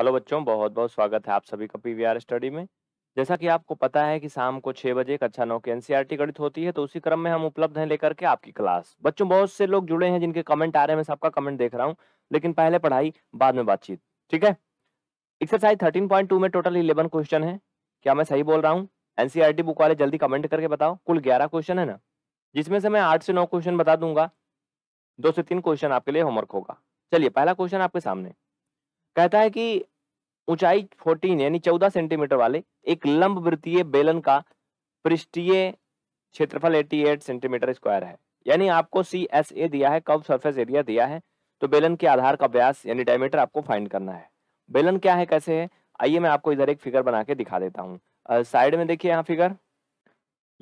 Hello बच्चों बहुत बहुत स्वागत है आप सभी का पीवीआर स्टडी में जैसा कि आपको पता है कि शाम को छह बजे कक्षा अच्छा नौ की टी गणित होती है तो उसी क्रम में हम उपलब्ध हैं लेकर के आपकी क्लास बच्चों बहुत से लोग जुड़े हैं जिनके कमेंट आ रहे हैं मैं सबका कमेंट देख रहा हूँ लेकिन पहले पढ़ाई बाद में बातचीत ठीक है एक्सरसाइज थर्टीन पॉइंट टू में टोटल इलेवन क्वेश्चन है क्या मैं सही बोल रहा हूँ एनसीआर बुक वाले जल्दी कमेंट करके बताओ कुल ग्यारह क्वेश्चन है ना जिसमें से मैं आठ से नौ क्वेश्चन बता दूंगा दो से तीन क्वेश्चन आपके लिए होमवर्क होगा चलिए पहला क्वेश्चन आपके सामने कहता है कि ऊंचाई 14 यानी 14 सेंटीमीटर वाले एक लंब वृत्तीय बेलन का पृष्ठीय क्षेत्रफल 88 सेंटीमीटर स्क्वायर है यानी आपको सी एस ए दिया है कब सरफेस एरिया दिया है तो बेलन के आधार का व्यास यानी डायमीटर आपको फाइंड करना है बेलन क्या है कैसे है आइए मैं आपको इधर एक फिगर बना के दिखा देता हूँ साइड में देखिए यहाँ फिगर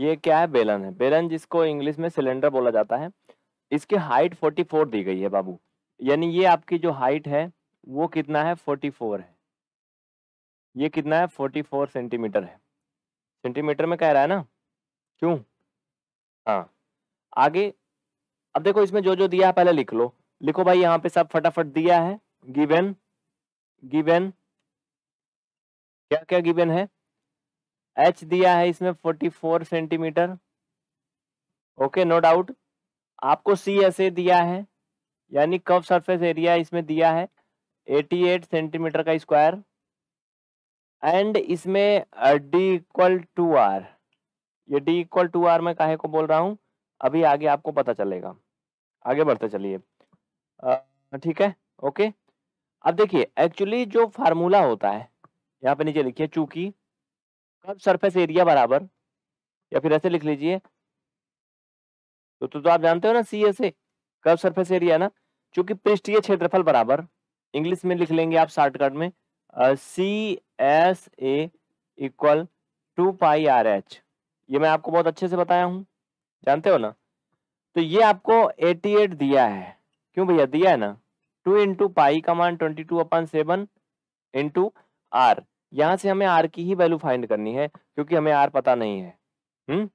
ये क्या है बेलन है बेलन जिसको इंग्लिश में सिलेंडर बोला जाता है इसकी हाइट 44 दी गई है बाबू यानी ये आपकी जो हाइट है वो कितना है 44 है ये कितना है 44 सेंटीमीटर है सेंटीमीटर में कह रहा है ना क्यों हाँ आगे अब देखो इसमें जो जो दिया है पहले लिख लो लिखो भाई यहाँ पे सब फटाफट दिया है गिवन गिवन क्या क्या गिवन है एच दिया है इसमें 44 सेंटीमीटर ओके नो डाउट आपको सी ऐसे दिया है यानी कव सरफेस एरिया इसमें दिया है 88 सेंटीमीटर का स्क्वायर एंड इसमें डी इक्वल टू आर ये डी इक्वल टू आर मैं काहे को बोल रहा हूँ अभी आगे आपको पता चलेगा आगे बढ़ते चलिए ठीक है ओके अब देखिए एक्चुअली जो फार्मूला होता है यहाँ पे नीचे लिखिए चूंकि कब सरफेस एरिया बराबर या फिर ऐसे लिख लीजिए तो, तो, तो आप जानते हो ना सी ए से कब सरफेस एरिया ना चूंकि पृष्ठीय क्षेत्रफल बराबर इंग्लिश में लिख लेंगे आप शॉर्टकट में C S A equal to pi are H ये मैं आपको बहुत अच्छे से बताया हूँ जानते हो ना तो ये आपको 88 दिया है क्यों भैया दिया है ना टू इंटू पाई का मान twenty two upon seven into R यहाँ से हमें आर की ही वैल्यू फाइंड करनी है क्योंकि हमें आर पता नहीं है हम्म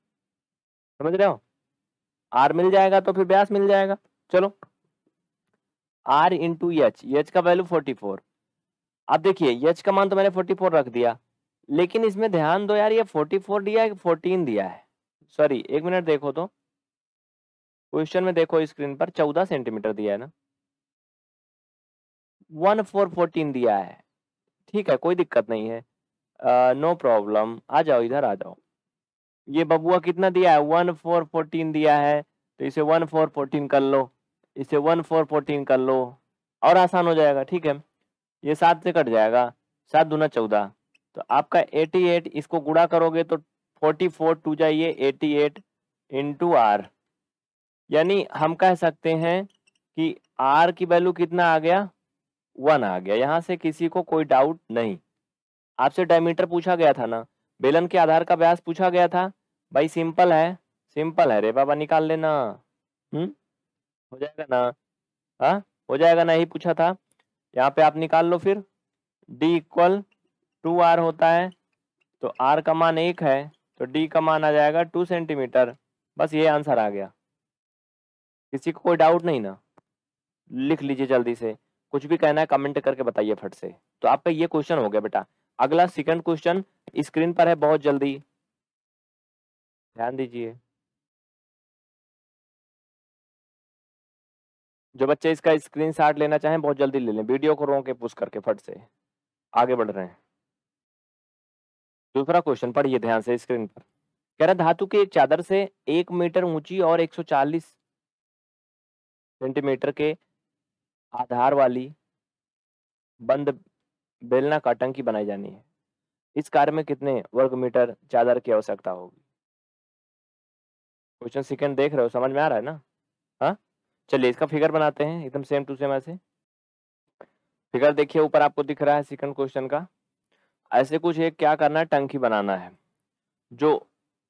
समझ रहे हो आर मिल जाएगा तो फिर ब्यास मिल जाएगा चलो आर इंटू एच एच का वैल्यू फोर्टी फोर अब देखिए एच का मान तो मैंने फोर्टी फोर रख दिया लेकिन इसमें ध्यान दो यार ये फोर्टी फोर दिया है फोर्टीन दिया है सॉरी एक मिनट देखो तो क्वेश्चन में देखो स्क्रीन पर चौदह सेंटीमीटर दिया है ना वन फोर फोर्टीन दिया है ठीक है कोई दिक्कत नहीं है नो uh, प्रॉब्लम no आ जाओ इधर आ जाओ ये बबुआ कितना दिया है वन फोर फोर्टीन दिया है तो इसे वन फोर फोर्टीन कर लो इसे वन फोर फोर्टीन कर लो और आसान हो जाएगा ठीक है ये सात से कट जाएगा सात दूना चौदह तो आपका एटी एट इसको गुड़ा करोगे तो फोर्टी फोर टू जाइए एटी एट इंटू आर यानी हम कह सकते हैं कि आर की वैल्यू कितना आ गया वन आ गया यहाँ से किसी को कोई डाउट नहीं आपसे डायमीटर पूछा गया था ना बेलन के आधार का व्यास पूछा गया था भाई सिंपल है सिंपल है रे बाबा निकाल लेना हम्म हो जाएगा ना हाँ हो जाएगा ना यही पूछा था यहाँ पे आप निकाल लो फिर d इक्वल टू आर होता है तो r का मान एक है तो d का मान आ जाएगा टू सेंटीमीटर बस ये आंसर आ गया किसी को कोई डाउट नहीं ना लिख लीजिए जल्दी से कुछ भी कहना है कमेंट करके बताइए फट से तो आपका ये क्वेश्चन हो गया बेटा अगला सेकंड क्वेश्चन स्क्रीन पर है बहुत जल्दी ध्यान दीजिए जो बच्चे इसका स्क्रीन शॉट लेना चाहें बहुत जल्दी ले लें वीडियो को रोके पुश करके फट से आगे बढ़ रहे हैं दूसरा क्वेश्चन पढ़िए ध्यान से स्क्रीन पर कह रहा धातु की एक चादर से एक मीटर ऊंची और 140 सेंटीमीटर के आधार वाली बंद बेलना का टंकी बनाई जानी है इस कार्य में कितने वर्ग मीटर चादर की आवश्यकता होगी क्वेश्चन सेकंड देख रहे हो समझ में आ रहा है ना हाँ चलिए इसका फिगर बनाते हैं एकदम सेम टू सेम ऐसे फिगर देखिए ऊपर आपको दिख रहा है सेकंड क्वेश्चन का ऐसे कुछ एक क्या करना है टंकी बनाना है जो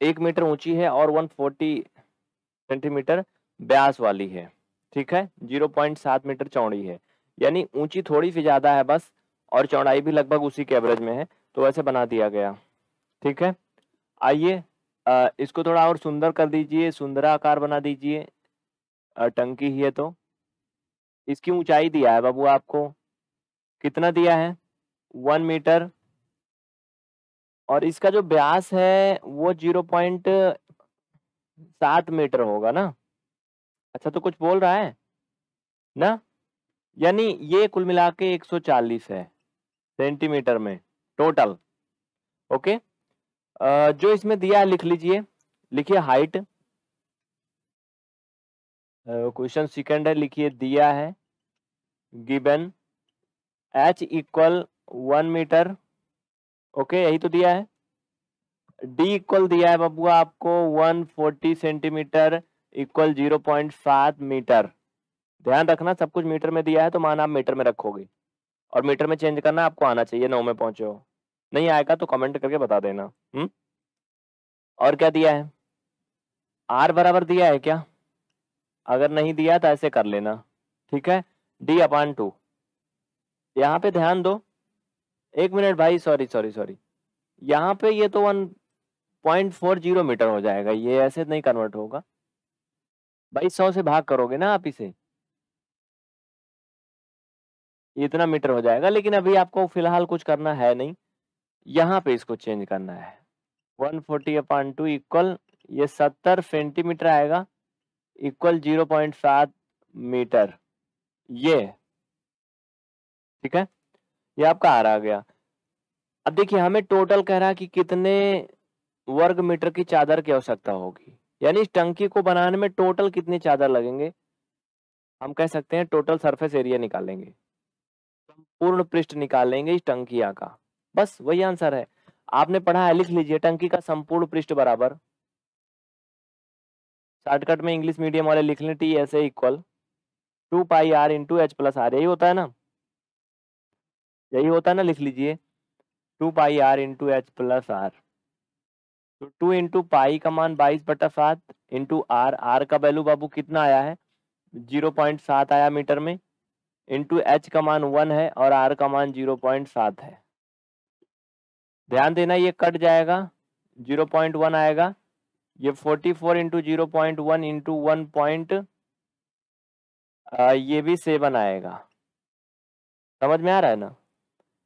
एक मीटर ऊंची है और 140 सेंटीमीटर ब्यास वाली है ठीक है 0.7 मीटर चौड़ी है यानी ऊंची थोड़ी सी ज़्यादा है बस और चौड़ाई भी लगभग उसी के एवरेज में है तो वैसे बना दिया गया ठीक है आइए इसको थोड़ा और सुंदर कर दीजिए सुंदरा आकार बना दीजिए टंकी ही है तो इसकी ऊंचाई दिया है बाबू आपको कितना दिया है वन मीटर और इसका जो ब्यास है वो जीरो पॉइंट सात मीटर होगा ना अच्छा तो कुछ बोल रहा है ना यानी ये कुल मिला के एक सौ चालीस है सेंटीमीटर में टोटल ओके जो इसमें दिया है लिख लीजिए लिखिए हाइट क्वेश्चन सेकंड है लिखिए दिया है given H equal one metre okay यही तो दिया है डी इक्वल दिया है बबुआ आपको फोर्टी सेंटीमीटर इक्वल सात मीटर ध्यान रखना सब कुछ मीटर में दिया है तो मान आप मीटर में रखोगे और मीटर में चेंज करना आपको आना चाहिए नौ में पहुंचे हो नहीं आएगा तो कमेंट करके बता देना हम्म और क्या दिया है आर बराबर दिया है क्या अगर नहीं दिया तो ऐसे कर लेना ठीक है डी अपान टू यहाँ पे ध्यान दो एक मिनट भाई सॉरी सॉरी सॉरी यहाँ पे ये तो one point four zero metre हो जाएगा ये ऐसे नहीं कन्वर्ट होगा भाई सौ से भाग करोगे ना आप इसे इतना मीटर हो जाएगा लेकिन अभी आपको फिलहाल कुछ करना है नहीं यहाँ पे इसको चेंज करना है one forty upon two equal ये सत्तर सेंटीमीटर आएगा इक्वल जीरो पॉइंट सात मीटर ये ठीक है ये आपका आर आ गया अब देखिए हमें टोटल कह रहा कि कितने वर्ग मीटर की चादर की आवश्यकता होगी यानी इस टंकी को बनाने में टोटल कितने चादर लगेंगे हम कह सकते हैं टोटल सरफेस एरिया निकालेंगे संपूर्ण पृष्ठ निकालेंगे इस टंकिया का बस वही आंसर है आपने पढ़ा है लिख लीजिए टंकी का संपूर्ण पृष्ठ बराबर शॉर्टकट में इंग्लिश मीडियम वाले लिख लें T S A equal to pi R into H plus R यही होता है ना यही होता है ना लिख लीजिए two pi R into H plus R तो टू इंटू पाई का मान बाईस बटा सात इंटू आर आर का वैल्यू बाबू कितना आया है जीरो पॉइंट सात आया मीटर में इंटू एच का मान वन है और आर का मान जीरो पॉइंट सात है ध्यान देना ये कट जाएगा जीरो पॉइंट वन आएगा ये forty four into zero point one into one point ये भी सेवन आएगा समझ में आ रहा है ना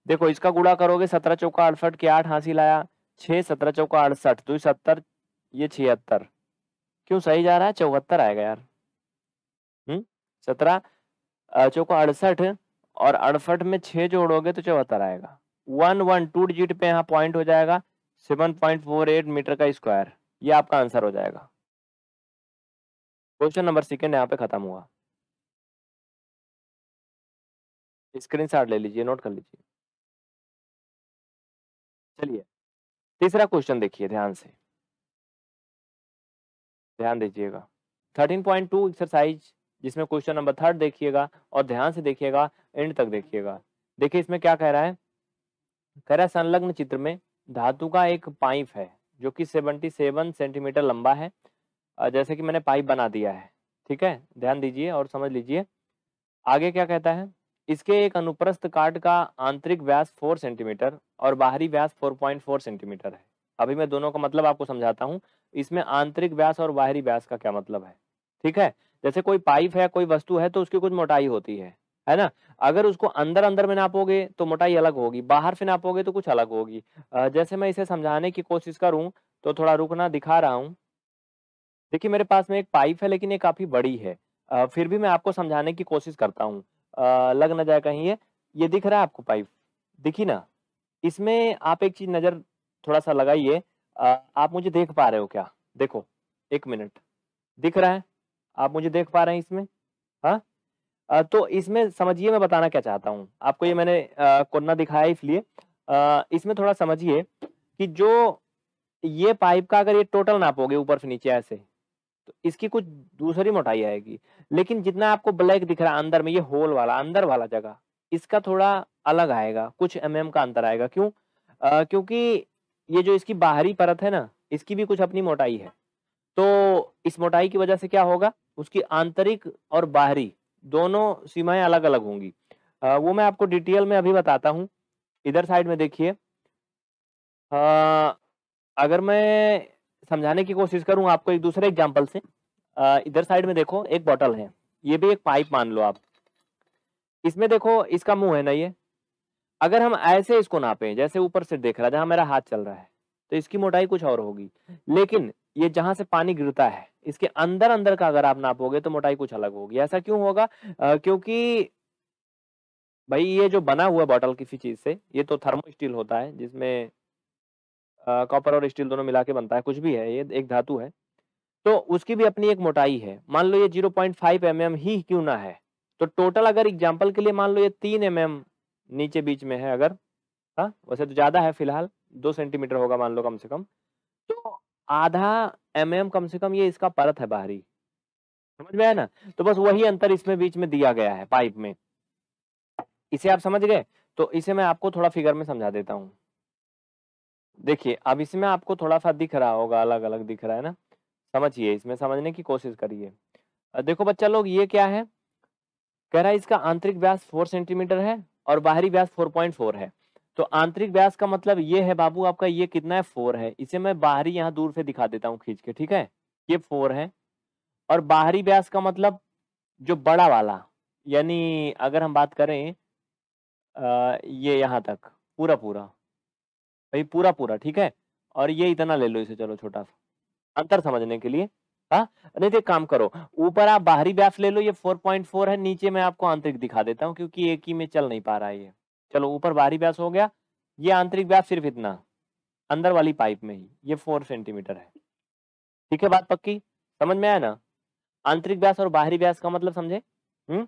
देखो इसका गुड़ा करोगे सत्रह चौका अड़सठ के आठ हासिल आया छः सत्रह चौका अड़सठ तो सत्तर ये छिहत्तर क्यों सही जा रहा है चौहत्तर आएगा यार हम्म सत्रह चौका अड़सठ और अड़सठ में छः जोड़ोगे तो चौहत्तर आएगा वन वन टू डिजिट पे यहाँ पॉइंट हो जाएगा seven point four eight metre का स्क्वायर ये आपका आंसर हो जाएगा क्वेश्चन नंबर सेकेंड यहाँ पे खत्म हुआ स्क्रीनशॉट ले लीजिए नोट कर लीजिए चलिए तीसरा क्वेश्चन देखिए ध्यान से ध्यान दीजिएगा 13.2 एक्सरसाइज जिसमें क्वेश्चन नंबर थर्ड देखिएगा और ध्यान से देखिएगा एंड तक देखिएगा देखिए इसमें क्या कह रहा है कह रहा है संलग्न चित्र में धातु का एक पाइप है जो कि 77 सेंटीमीटर लंबा है जैसे कि मैंने पाइप बना दिया है ठीक है ध्यान दीजिए और समझ लीजिए आगे क्या कहता है इसके एक अनुप्रस्थ काट का आंतरिक व्यास 4 सेंटीमीटर और बाहरी व्यास 4.4 सेंटीमीटर है अभी मैं दोनों का मतलब आपको समझाता हूँ इसमें आंतरिक व्यास और बाहरी व्यास का क्या मतलब है ठीक है जैसे कोई पाइप है कोई वस्तु है तो उसकी कुछ मोटाई होती है है ना अगर उसको अंदर अंदर में नापोगे तो मोटाई अलग होगी बाहर से नापोगे तो कुछ अलग होगी जैसे मैं इसे समझाने की कोशिश करूँ तो थोड़ा रुकना दिखा रहा हूँ देखिए मेरे पास में एक पाइप है लेकिन ये काफ़ी बड़ी है फिर भी मैं आपको समझाने की कोशिश करता हूँ लग ना जाए कहीं ये ये दिख रहा है आपको पाइप दिखी ना इसमें आप एक चीज़ नज़र थोड़ा सा लगाइए आप मुझे देख पा रहे हो क्या देखो एक मिनट दिख रहा है आप मुझे देख पा रहे हैं इसमें हाँ तो इसमें समझिए मैं बताना क्या चाहता हूँ आपको ये मैंने कोना दिखाया इसलिए इसमें थोड़ा समझिए कि जो ये पाइप का अगर ये टोटल नापोगे ऊपर से नीचे ऐसे तो इसकी कुछ दूसरी मोटाई आएगी लेकिन जितना आपको ब्लैक दिख रहा है अंदर में ये होल वाला अंदर वाला जगह इसका थोड़ा अलग आएगा कुछ एम mm का अंतर आएगा क्यों आ, क्योंकि ये जो इसकी बाहरी परत है ना इसकी भी कुछ अपनी मोटाई है तो इस मोटाई की वजह से क्या होगा उसकी आंतरिक और बाहरी दोनों सीमाएं अलग अलग होंगी वो मैं आपको डिटेल में अभी बताता हूँ इधर साइड में देखिए अगर मैं समझाने की कोशिश करूँ आपको एक दूसरे एग्जाम्पल से इधर साइड में देखो एक बॉटल है ये भी एक पाइप मान लो आप इसमें देखो इसका मुंह है ना ये अगर हम ऐसे इसको नापें जैसे ऊपर से देख रहा है जहां मेरा हाथ चल रहा है तो इसकी मोटाई कुछ और होगी लेकिन ये जहां से पानी गिरता है इसके अंदर अंदर का अगर आप नापोगे तो मोटाई कुछ अलग होगी ऐसा क्यों होगा आ, क्योंकि भाई ये जो बना हुआ बॉटल किसी चीज से ये तो थर्मो स्टील होता है जिसमें कॉपर और स्टील दोनों मिला के बनता है कुछ भी है ये एक धातु है तो उसकी भी अपनी एक मोटाई है मान लो ये 0.5 पॉइंट mm ही क्यों ना है तो टोटल अगर एग्जाम्पल के लिए मान लो ये तीन एम mm नीचे बीच में है अगर हाँ वैसे तो ज्यादा है फिलहाल दो सेंटीमीटर होगा मान लो कम से कम तो आधा एम mm कम से कम ये इसका परत है बाहरी समझ में आया ना तो बस वही अंतर इसमें बीच में दिया गया है पाइप में इसे आप समझ गए तो इसे मैं आपको थोड़ा फिगर में समझा देता हूँ देखिए अब इसमें आपको थोड़ा सा दिख रहा होगा अलग अलग दिख रहा है ना समझिए इसमें समझने की कोशिश करिए देखो बच्चा लोग ये क्या है कह रहा है इसका आंतरिक व्यास फोर सेंटीमीटर है और बाहरी व्यास फोर पॉइंट फोर है तो आंतरिक व्यास का मतलब ये है बाबू आपका ये कितना है फोर है इसे मैं बाहरी यहाँ दूर से दिखा देता हूँ खींच के ठीक है ये फोर है और बाहरी व्यास का मतलब जो बड़ा वाला यानी अगर हम बात करें आ, ये यहाँ तक पूरा पूरा भाई पूरा पूरा ठीक है और ये इतना ले लो इसे चलो छोटा सा अंतर समझने के लिए हाँ नहीं तो काम करो ऊपर आप बाहरी व्यास ले लो ये 4.4 है नीचे मैं आपको आंतरिक दिखा देता हूँ क्योंकि एक ही में चल नहीं पा रहा है ये चलो ऊपर बाहरी व्यास हो गया ये आंतरिक व्यास सिर्फ इतना अंदर वाली पाइप में ही ये फोर सेंटीमीटर है ठीक है बात पक्की समझ में आया ना आंतरिक व्यास और बाहरी व्यास का मतलब समझे हम्म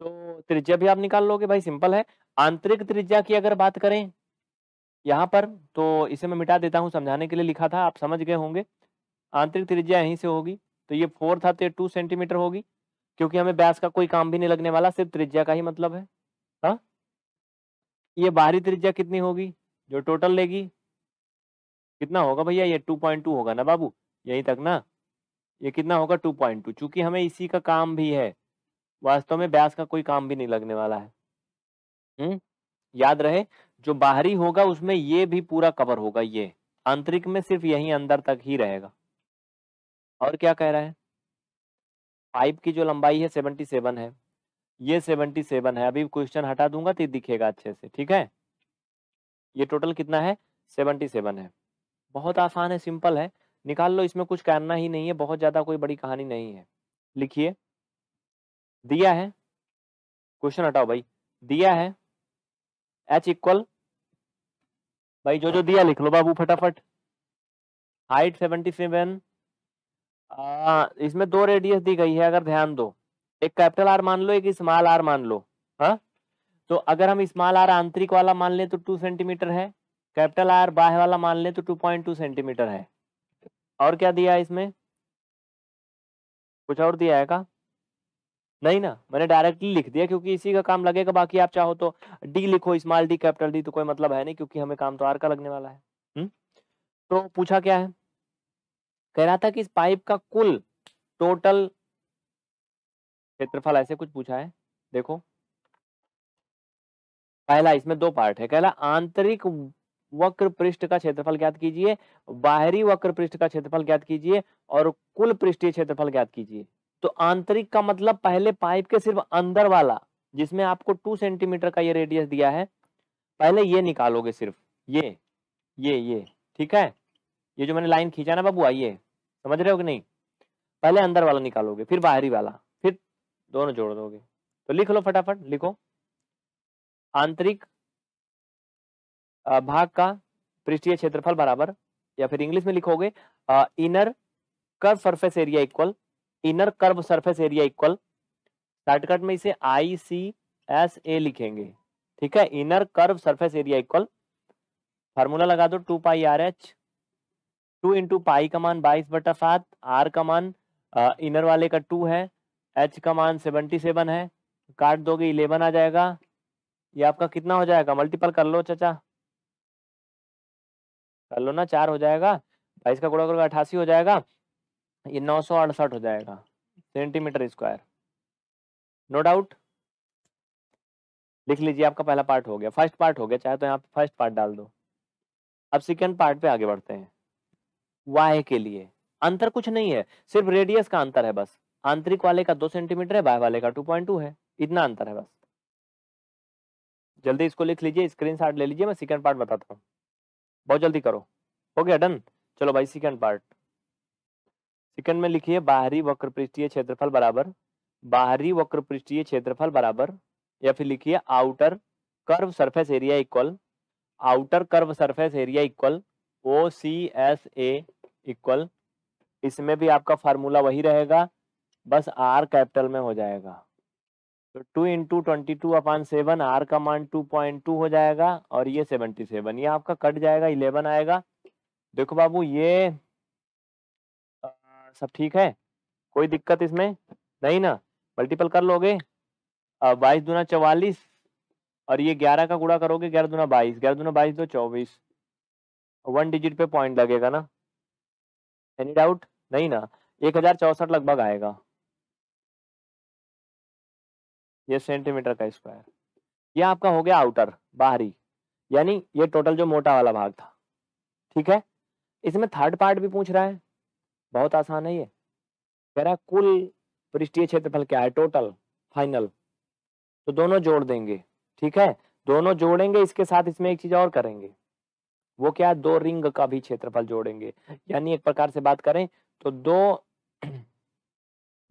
तो त्रिज्या भी आप निकाल लोगे भाई सिंपल है आंतरिक त्रिज्या की अगर बात करें यहाँ पर तो इसे मैं मिटा देता हूँ समझाने के लिए लिखा था आप समझ गए होंगे आंतरिक त्रिज्या यहीं से होगी तो ये फोर था तो ये टू सेंटीमीटर होगी क्योंकि हमें व्यास का कोई काम भी नहीं लगने वाला सिर्फ त्रिज्या का ही मतलब है ये बाहरी त्रिज्या कितनी होगी जो टोटल लेगी कितना होगा भैया ये टू पॉइंट टू होगा ना बाबू यहीं तक ना ये कितना होगा टू पॉइंट टू चूंकि हमें इसी का काम भी है वास्तव में ब्यास का कोई काम भी नहीं लगने वाला है हम्म याद रहे जो बाहरी होगा उसमें ये भी पूरा कवर होगा ये आंतरिक में सिर्फ यही अंदर तक ही रहेगा और क्या कह रहा है पाइप की जो लंबाई है सेवनटी सेवन है ये सेवेंटी सेवन है अभी क्वेश्चन हटा दूंगा तो दिखेगा अच्छे से ठीक है ये टोटल कितना है सेवनटी सेवन है बहुत आसान है सिंपल है निकाल लो इसमें कुछ करना ही नहीं है बहुत ज्यादा कोई बड़ी कहानी नहीं है लिखिए दिया है क्वेश्चन हटाओ भाई दिया है एच इक्वल भाई जो जो दिया लिख लो बाबू फटाफट हाइट सेवनटी सेवन इसमें दो रेडियस दी गई है अगर ध्यान दो एक कैपिटल आर मान लो एक स्मॉल आर मान लो हाँ तो अगर हम स्मॉल आर आंतरिक वाला मान लें तो टू सेंटीमीटर है कैपिटल आर बाह वाला मान लें तो टू पॉइंट टू सेंटीमीटर है और क्या दिया है इसमें कुछ और दिया है का नहीं ना मैंने डायरेक्टली लिख दिया क्योंकि इसी का काम लगेगा बाकी आप चाहो तो डी लिखो स्मॉल डी कैपिटल डी तो कोई मतलब है नहीं क्योंकि हमें काम तो आर का लगने वाला है हुँ? तो पूछा क्या है कह रहा था कि इस पाइप का कुल टोटल क्षेत्रफल ऐसे कुछ पूछा है देखो पहला इसमें दो पार्ट है कहला आंतरिक वक्र पृष्ठ का क्षेत्रफल ज्ञात कीजिए बाहरी वक्र पृष्ठ का क्षेत्रफल ज्ञात कीजिए और कुल पृष्ठीय क्षेत्रफल ज्ञात कीजिए तो आंतरिक का मतलब पहले पाइप के सिर्फ अंदर वाला जिसमें आपको टू सेंटीमीटर का ये रेडियस दिया है पहले ये निकालोगे सिर्फ ये ये ये ठीक है ये जो मैंने लाइन खींचा ना बाबू आइए समझ रहे हो कि नहीं पहले अंदर वाला निकालोगे फिर बाहरी वाला दोनों जोड़ दोगे तो लिख लो फटाफट लिखो आंतरिक भाग का पृष्ठीय क्षेत्रफल बराबर या फिर इंग्लिश में लिखोगे inner curve surface area equal inner curve surface area equal shortcut में इसे आई सी एस ए लिखेंगे ठीक है inner curve surface area equal formula लगा दो two pi R H two into pi का मान बाईस बटा सात आर का मान इनर वाले का टू है एच का मान सेवेंटी सेवन है काट दोगे इलेवन आ जाएगा ये आपका कितना हो जाएगा मल्टीपल कर लो चाचा कर लो ना चार हो जाएगा बाईस का गुड़ा करोगे अठासी हो जाएगा ये नौ सौ अड़सठ हो जाएगा सेंटीमीटर स्क्वायर नो डाउट लिख लीजिए आपका पहला पार्ट हो गया फर्स्ट पार्ट हो गया चाहे तो यहाँ पे फर्स्ट पार्ट डाल दो अब सेकेंड पार्ट पे आगे बढ़ते हैं वाह के लिए अंतर कुछ नहीं है सिर्फ रेडियस का अंतर है बस आंतरिक वाले का दो सेंटीमीटर है बाहर वाले का टू पॉइंट टू है इतना अंतर है बस जल्दी इसको लिख लीजिए स्क्रीन शॉट ले लीजिए मैं सेकेंड पार्ट बताता हूँ बहुत जल्दी करो हो गया डन चलो भाई सेकेंड पार्ट सेकेंड में लिखिए बाहरी वक्र पृष्ठीय क्षेत्रफल बराबर बाहरी वक्र पृष्ठीय क्षेत्रफल बराबर या फिर लिखिए outer curve surface area equal outer curve surface area equal O C S A equal इसमें भी आपका फार्मूला वही रहेगा बस आर कैपिटल में हो जाएगा तो two into twenty two upon seven R का मान टू पॉइंट टू हो जाएगा और ये सेवनटी सेवन ये आपका कट जाएगा इलेवन आएगा देखो बाबू ये आ, सब ठीक है कोई दिक्कत इसमें नहीं ना मल्टीपल कर लोगे बाईस दूना चवालीस और ये ग्यारह का गुड़ा करोगे ग्यारह दूना बाईस ग्यारह दूना बाईस दो चौबीस वन डिजिट पे पॉइंट लगेगा ना एनी डाउट नहीं ना एक हजार चौसठ लगभग आएगा ये सेंटीमीटर का स्क्वायर ये आपका हो गया आउटर बाहरी यानी ये टोटल जो मोटा वाला भाग था ठीक है इसमें थर्ड पार्ट भी पूछ रहा है बहुत आसान है ये कह रहा है कुल पृष्ठीय क्षेत्रफल क्या है टोटल फाइनल तो दोनों जोड़ देंगे ठीक है दोनों जोड़ेंगे इसके साथ इसमें एक चीज और करेंगे वो क्या दो रिंग का भी क्षेत्रफल जोड़ेंगे यानी एक प्रकार से बात करें तो दो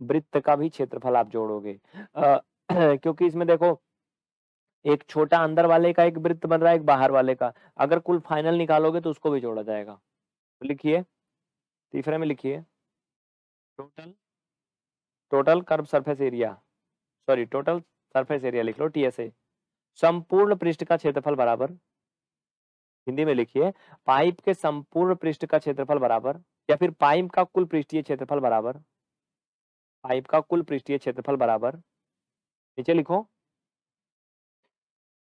वृत्त का भी क्षेत्रफल आप जोड़ोगे क्योंकि इसमें देखो एक छोटा अंदर वाले का एक वृत्त बन रहा है एक बाहर वाले का अगर कुल फाइनल निकालोगे तो उसको भी जोड़ा जाएगा तो लिखिए तीसरे में लिखिए total total curve surface area sorry total surface area लिख लो टीएसए संपूर्ण पृष्ठ का क्षेत्रफल बराबर हिंदी में लिखिए पाइप के संपूर्ण पृष्ठ का क्षेत्रफल बराबर या फिर पाइप का कुल पृष्ठीय क्षेत्रफल बराबर पाइप का कुल पृष्ठीय क्षेत्रफल बराबर नीचे लिखो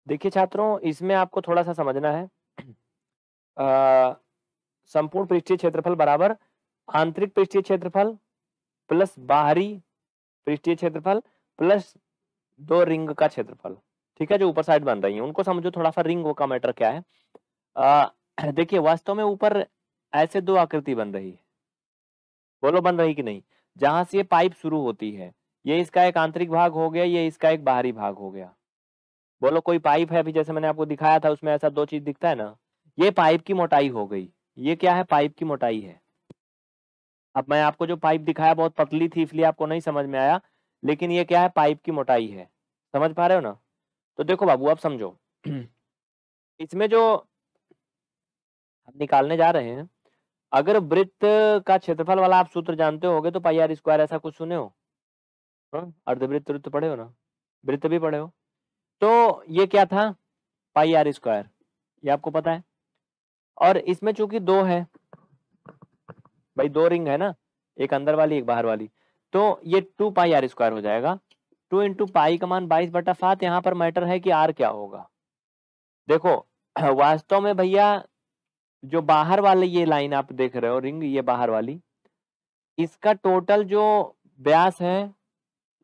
देखिए छात्रों इसमें आपको थोड़ा सा समझना है संपूर्ण पृष्ठीय क्षेत्रफल बराबर आंतरिक पृष्ठीय क्षेत्रफल प्लस बाहरी पृष्ठीय क्षेत्रफल प्लस दो रिंग का क्षेत्रफल ठीक है जो ऊपर साइड बन रही है उनको समझो थोड़ा सा रिंग का मैटर क्या है देखिए वास्तव में ऊपर ऐसे दो आकृति बन रही है बोलो बन रही कि नहीं जहां से ये पाइप शुरू होती है ये इसका एक आंतरिक भाग हो गया ये इसका एक बाहरी भाग हो गया बोलो कोई पाइप है अभी जैसे मैंने आपको दिखाया था उसमें ऐसा दो चीज दिखता है ना ये पाइप की मोटाई हो गई ये क्या है पाइप की मोटाई है अब मैं आपको जो पाइप दिखाया बहुत पतली थी इसलिए आपको नहीं समझ में आया लेकिन ये क्या है पाइप की मोटाई है समझ पा रहे हो ना तो देखो बाबू आप समझो इसमें जो हम निकालने जा रहे हैं अगर वृत्त का क्षेत्रफल वाला आप सूत्र जानते होगे तो पाई आर स्क्वायर ऐसा कुछ सुने हो अर्धवृत्त वृत्त तो पढ़े हो ना वृत्त भी पढ़े हो तो ये क्या था पाई आर स्क्वायर ये आपको पता है और इसमें चूंकि दो है भाई दो रिंग है ना एक अंदर वाली एक बाहर वाली तो ये टू पाई आर स्क्वायर हो जाएगा टू इंटू पाई का मान बाईस बटा सात यहाँ पर मैटर है कि आर क्या होगा देखो वास्तव में भैया जो बाहर वाली ये लाइन आप देख रहे हो रिंग ये बाहर वाली इसका टोटल जो व्यास है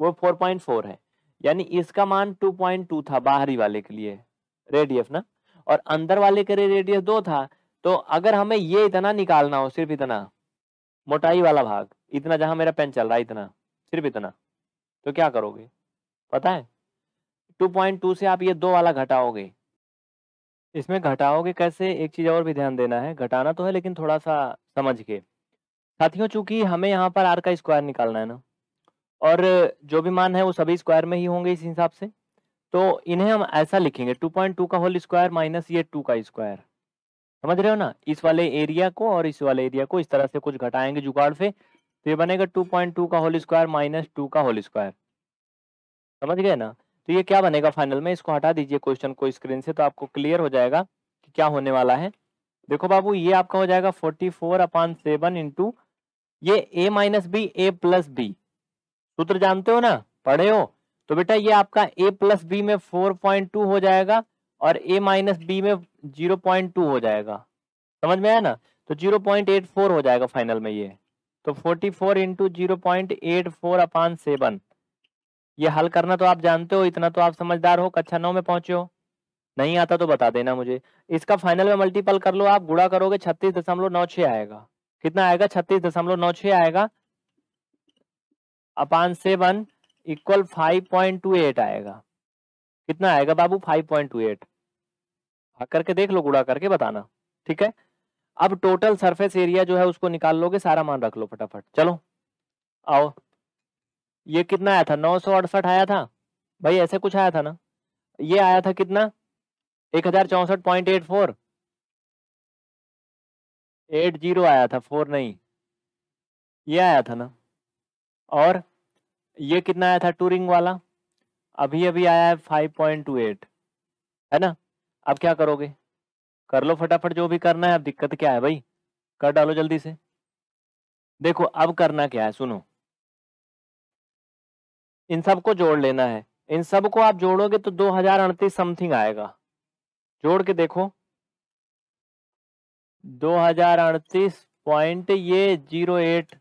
वो 4.4 है यानी इसका मान 2.2 था बाहरी वाले के लिए रेडियस ना और अंदर वाले के लिए रेडियस दो था तो अगर हमें ये इतना निकालना हो सिर्फ इतना मोटाई वाला भाग इतना जहां मेरा पेन चल रहा है इतना सिर्फ इतना तो क्या करोगे पता है 2.2 से आप ये दो वाला घटाओगे इसमें घटाओगे कैसे एक चीज़ और भी ध्यान देना है घटाना तो है लेकिन थोड़ा सा समझ के साथियों चूंकि हमें यहाँ पर आर का स्क्वायर निकालना है ना और जो भी मान है वो सभी स्क्वायर में ही होंगे इस हिसाब से तो इन्हें हम ऐसा लिखेंगे 2.2 का होल स्क्वायर माइनस ये 2 का स्क्वायर समझ रहे हो ना इस वाले एरिया को और इस वाले एरिया को इस तरह से कुछ घटाएंगे जुगाड़ से तो ये बनेगा 2.2 का होल स्क्वायर माइनस टू का होल स्क्वायर समझ गए ना तो ये क्या बनेगा फाइनल में इसको हटा दीजिए क्वेश्चन को स्क्रीन से तो आपको क्लियर हो जाएगा कि क्या होने वाला है देखो बाबू ये आपका हो जाएगा forty four upon seven into ये a minus b a plus b सूत्र जानते हो ना पढ़े हो तो बेटा ये आपका ए प्लस बी में फोर पॉइंट टू हो जाएगा और ए माइनस बी में जीरो पॉइंट टू हो जाएगा समझ में आया ना तो जीरो पॉइंट एट फोर हो जाएगा फाइनल में ये तो forty four into zero point eight four upon seven ये हल करना तो आप जानते हो इतना तो आप समझदार हो कक्षा नौ में पहुंचे हो नहीं आता तो बता देना मुझे इसका फाइनल में मल्टीपल कर लो आप गुड़ा करोगे छत्तीस दशमलव नौ छः आएगा कितना आएगा छत्तीस दशमलव नौ छः आएगा upon seven equal five point two eight आएगा कितना आएगा बाबू फाइव पॉइंट टू एट करके देख लो गुड़ा करके बताना ठीक है अब टोटल सरफेस एरिया जो है उसको निकाल लोगे सारा मान रख लो फटाफट चलो आओ ये कितना आया था नौ सौ अड़सठ आया था भाई ऐसे कुछ आया था ना ये आया था कितना एक हजार चौसठ point eight four eight zero आया था फोर नहीं ये आया था ना और ये कितना आया था टूरिंग वाला अभी अभी आया है फाइव पॉइंट टू एट है ना अब क्या करोगे कर लो फटाफट जो भी करना है अब दिक्कत क्या है भाई कर डालो जल्दी से देखो अब करना क्या है सुनो इन सब को जोड़ लेना है इन सब को आप जोड़ोगे तो दो हजार अड़तीस समथिंग आएगा जोड़ के देखो दो हजार अड़तीस पॉइंट ये जीरो एट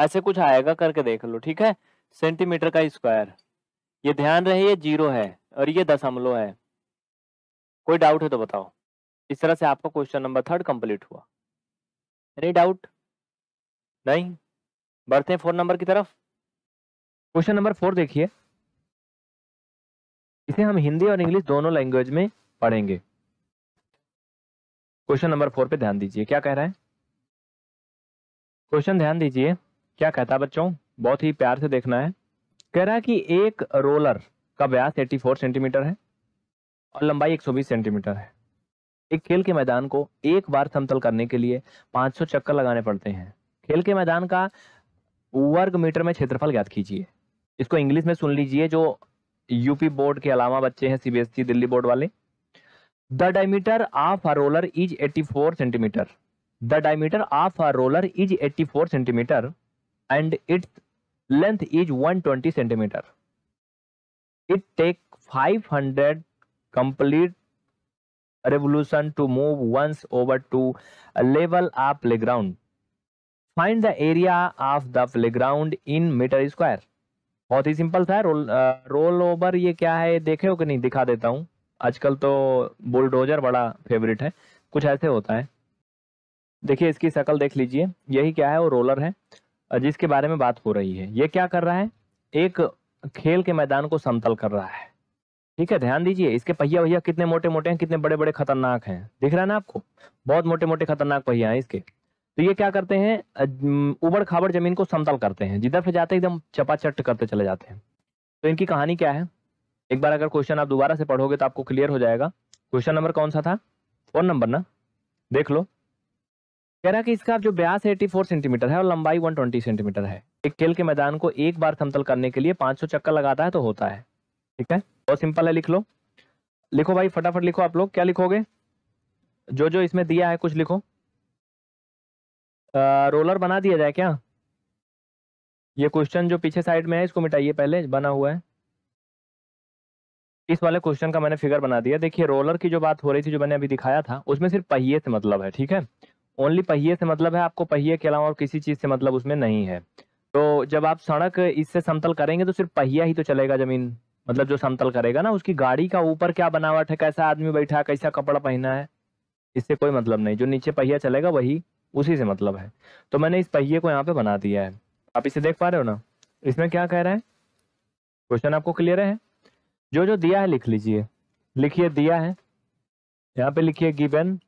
ऐसे कुछ आएगा करके देख लो ठीक है सेंटीमीटर का स्क्वायर ये ध्यान रहे ये जीरो है और ये दशमलव है कोई डाउट है तो बताओ इस तरह से आपका क्वेश्चन नंबर थर्ड कंप्लीट हुआ एनी डाउट नहीं बढ़ते हैं फोर नंबर की तरफ क्वेश्चन नंबर फोर देखिए इसे हम हिंदी और इंग्लिश दोनों लैंग्वेज में पढ़ेंगे क्वेश्चन नंबर फोर पे ध्यान दीजिए क्या कह रहा है क्वेश्चन ध्यान दीजिए क्या कहता है बच्चों बहुत ही प्यार से देखना है कह रहा है कि एक रोलर का व्यास 84 सेंटीमीटर है और लंबाई 120 सेंटीमीटर है एक खेल के मैदान को एक बार समतल करने के लिए 500 चक्कर लगाने पड़ते हैं खेल के मैदान का वर्ग मीटर में क्षेत्रफल ज्ञात कीजिए इसको इंग्लिश में सुन लीजिए जो यूपी बोर्ड के अलावा बच्चे हैं सीबीएसई दिल्ली बोर्ड वाले the diameter of a roller is 84 centimetre the diameter of a roller is 84 centimetre and its length is 120 centimetre it take 500 complete revolution to move once over to level of play ground find the area of the play ground in metre square बहुत ही simple था roll roll over ये क्या है देखे हो कि नहीं दिखा देता हूँ आजकल तो बुलडोजर बड़ा फेवरेट है कुछ ऐसे होता है देखिए इसकी शकल देख लीजिए यही क्या है वो रोलर है जिसके बारे में बात हो रही है ये क्या कर रहा है एक खेल के मैदान को समतल कर रहा है ठीक है ध्यान दीजिए इसके पहिया वहिया कितने मोटे मोटे हैं कितने बड़े बड़े खतरनाक हैं दिख रहा है ना आपको बहुत मोटे मोटे खतरनाक पहिया हैं इसके तो ये क्या करते हैं उबड़ खाबड़ जमीन को समतल करते हैं जिधर से जाते हैं एकदम चपाचट करते चले जाते हैं तो इनकी कहानी क्या है एक बार अगर क्वेश्चन आप दोबारा से पढ़ोगे तो आपको क्लियर हो जाएगा क्वेश्चन नंबर कौन सा था फोन नंबर ना देख लो कह रहा कि इसका जो ब्यास 84 सेंटीमीटर है और लंबाई 120 सेंटीमीटर है एक खेल के मैदान को एक बार समतल करने के लिए 500 चक्कर लगाता है तो होता है ठीक है बहुत सिंपल है लिख लो लिखो भाई फटाफट लिखो आप लोग क्या लिखोगे जो जो इसमें दिया है कुछ लिखो आ, रोलर बना दिया जाए क्या ये क्वेश्चन जो पीछे साइड में है इसको मिटाइए पहले बना हुआ है इस वाले क्वेश्चन का मैंने फिगर बना दिया देखिए रोलर की जो बात हो रही थी जो मैंने अभी दिखाया था उसमें सिर्फ पहिए से मतलब है ठीक है ओनली पहिए से मतलब है आपको पहिए के अलावा और किसी चीज़ से मतलब उसमें नहीं है तो जब आप सड़क इससे समतल करेंगे तो सिर्फ पहिया ही तो चलेगा ज़मीन मतलब जो समतल करेगा ना उसकी गाड़ी का ऊपर क्या बनावट है कैसा आदमी बैठा है कैसा कपड़ा पहना है इससे कोई मतलब नहीं जो नीचे पहिया चलेगा वही उसी से मतलब है तो मैंने इस पहिए को यहाँ पे बना दिया है आप इसे देख पा रहे हो ना इसमें क्या कह रहे हैं क्वेश्चन आपको क्लियर है जो जो दिया है लिख लीजिए लिखिए दिया है यहाँ पे लिखिए गिवन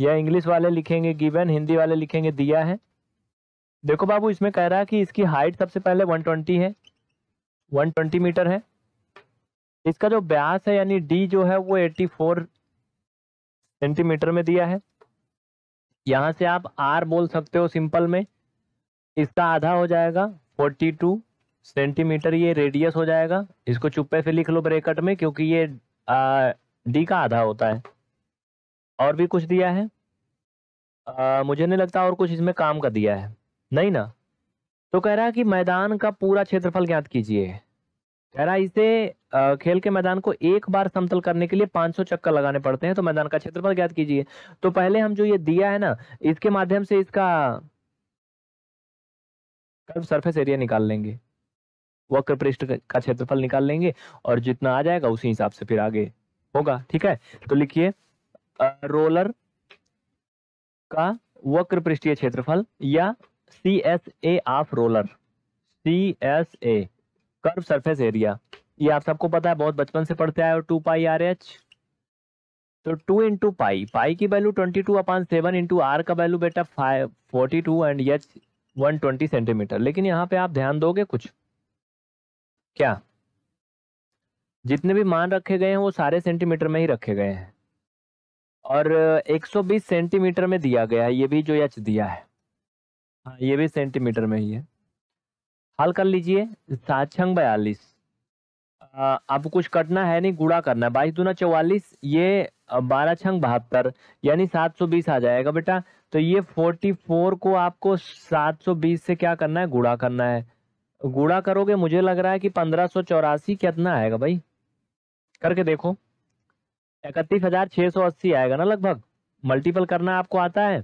या इंग्लिश वाले लिखेंगे गिवन हिंदी वाले लिखेंगे दिया है देखो बाबू इसमें कह रहा है कि इसकी हाइट सबसे पहले 120 है 120 मीटर है इसका जो ब्यास है यानी डी जो है वो 84 सेंटीमीटर में दिया है यहाँ से आप आर बोल सकते हो सिंपल में इसका आधा हो जाएगा 42 सेंटीमीटर ये रेडियस हो जाएगा इसको चुप्पे से लिख लो ब्रेकट में क्योंकि ये डी का आधा होता है और भी कुछ दिया है आ, मुझे नहीं लगता और कुछ इसमें काम का दिया है नहीं ना तो कह रहा है कि मैदान का पूरा क्षेत्रफल ज्ञात कीजिए कह रहा है इसे खेल के मैदान को एक बार समतल करने के लिए 500 चक्कर लगाने पड़ते हैं तो मैदान का क्षेत्रफल ज्ञात कीजिए तो पहले हम जो ये दिया है ना इसके माध्यम से इसका कर्व सरफेस एरिया निकाल लेंगे वक्र पृष्ठ का क्षेत्रफल निकाल लेंगे और जितना आ जाएगा उसी हिसाब से फिर आगे होगा ठीक है तो लिखिए रोलर का वक्र पृष्ठीय क्षेत्रफल या C S A of roller C S A curve surface area ये आप सबको पता है बहुत बचपन से पढ़ते आए और टू पाई आर एच तो टू इंटू पाई पाई की value twenty two upon seven into r का वैल्यू बेटा five forty two and h one twenty centimetre लेकिन यहाँ पे आप ध्यान दोगे कुछ क्या जितने भी मान रखे गए हैं वो सारे सेंटीमीटर में ही रखे गए हैं और 120 सेंटीमीटर में दिया गया है ये भी जो एच दिया है हाँ ये भी सेंटीमीटर में ही है हल कर लीजिए सात छंग बयालीस आपको कुछ कटना है नहीं गुड़ा करना है बाईस दूना चौवालीस ये बारह छंग बहत्तर यानी सात सौ बीस आ जाएगा बेटा तो ये फोर्टी फोर को आपको सात सौ बीस से क्या करना है गुड़ा करना है गुड़ा करोगे मुझे लग रहा है कि पंद्रह सौ चौरासी कितना आएगा भाई करके देखो इकतीस हजार छह सौ अस्सी आएगा ना लगभग मल्टीपल करना आपको आता है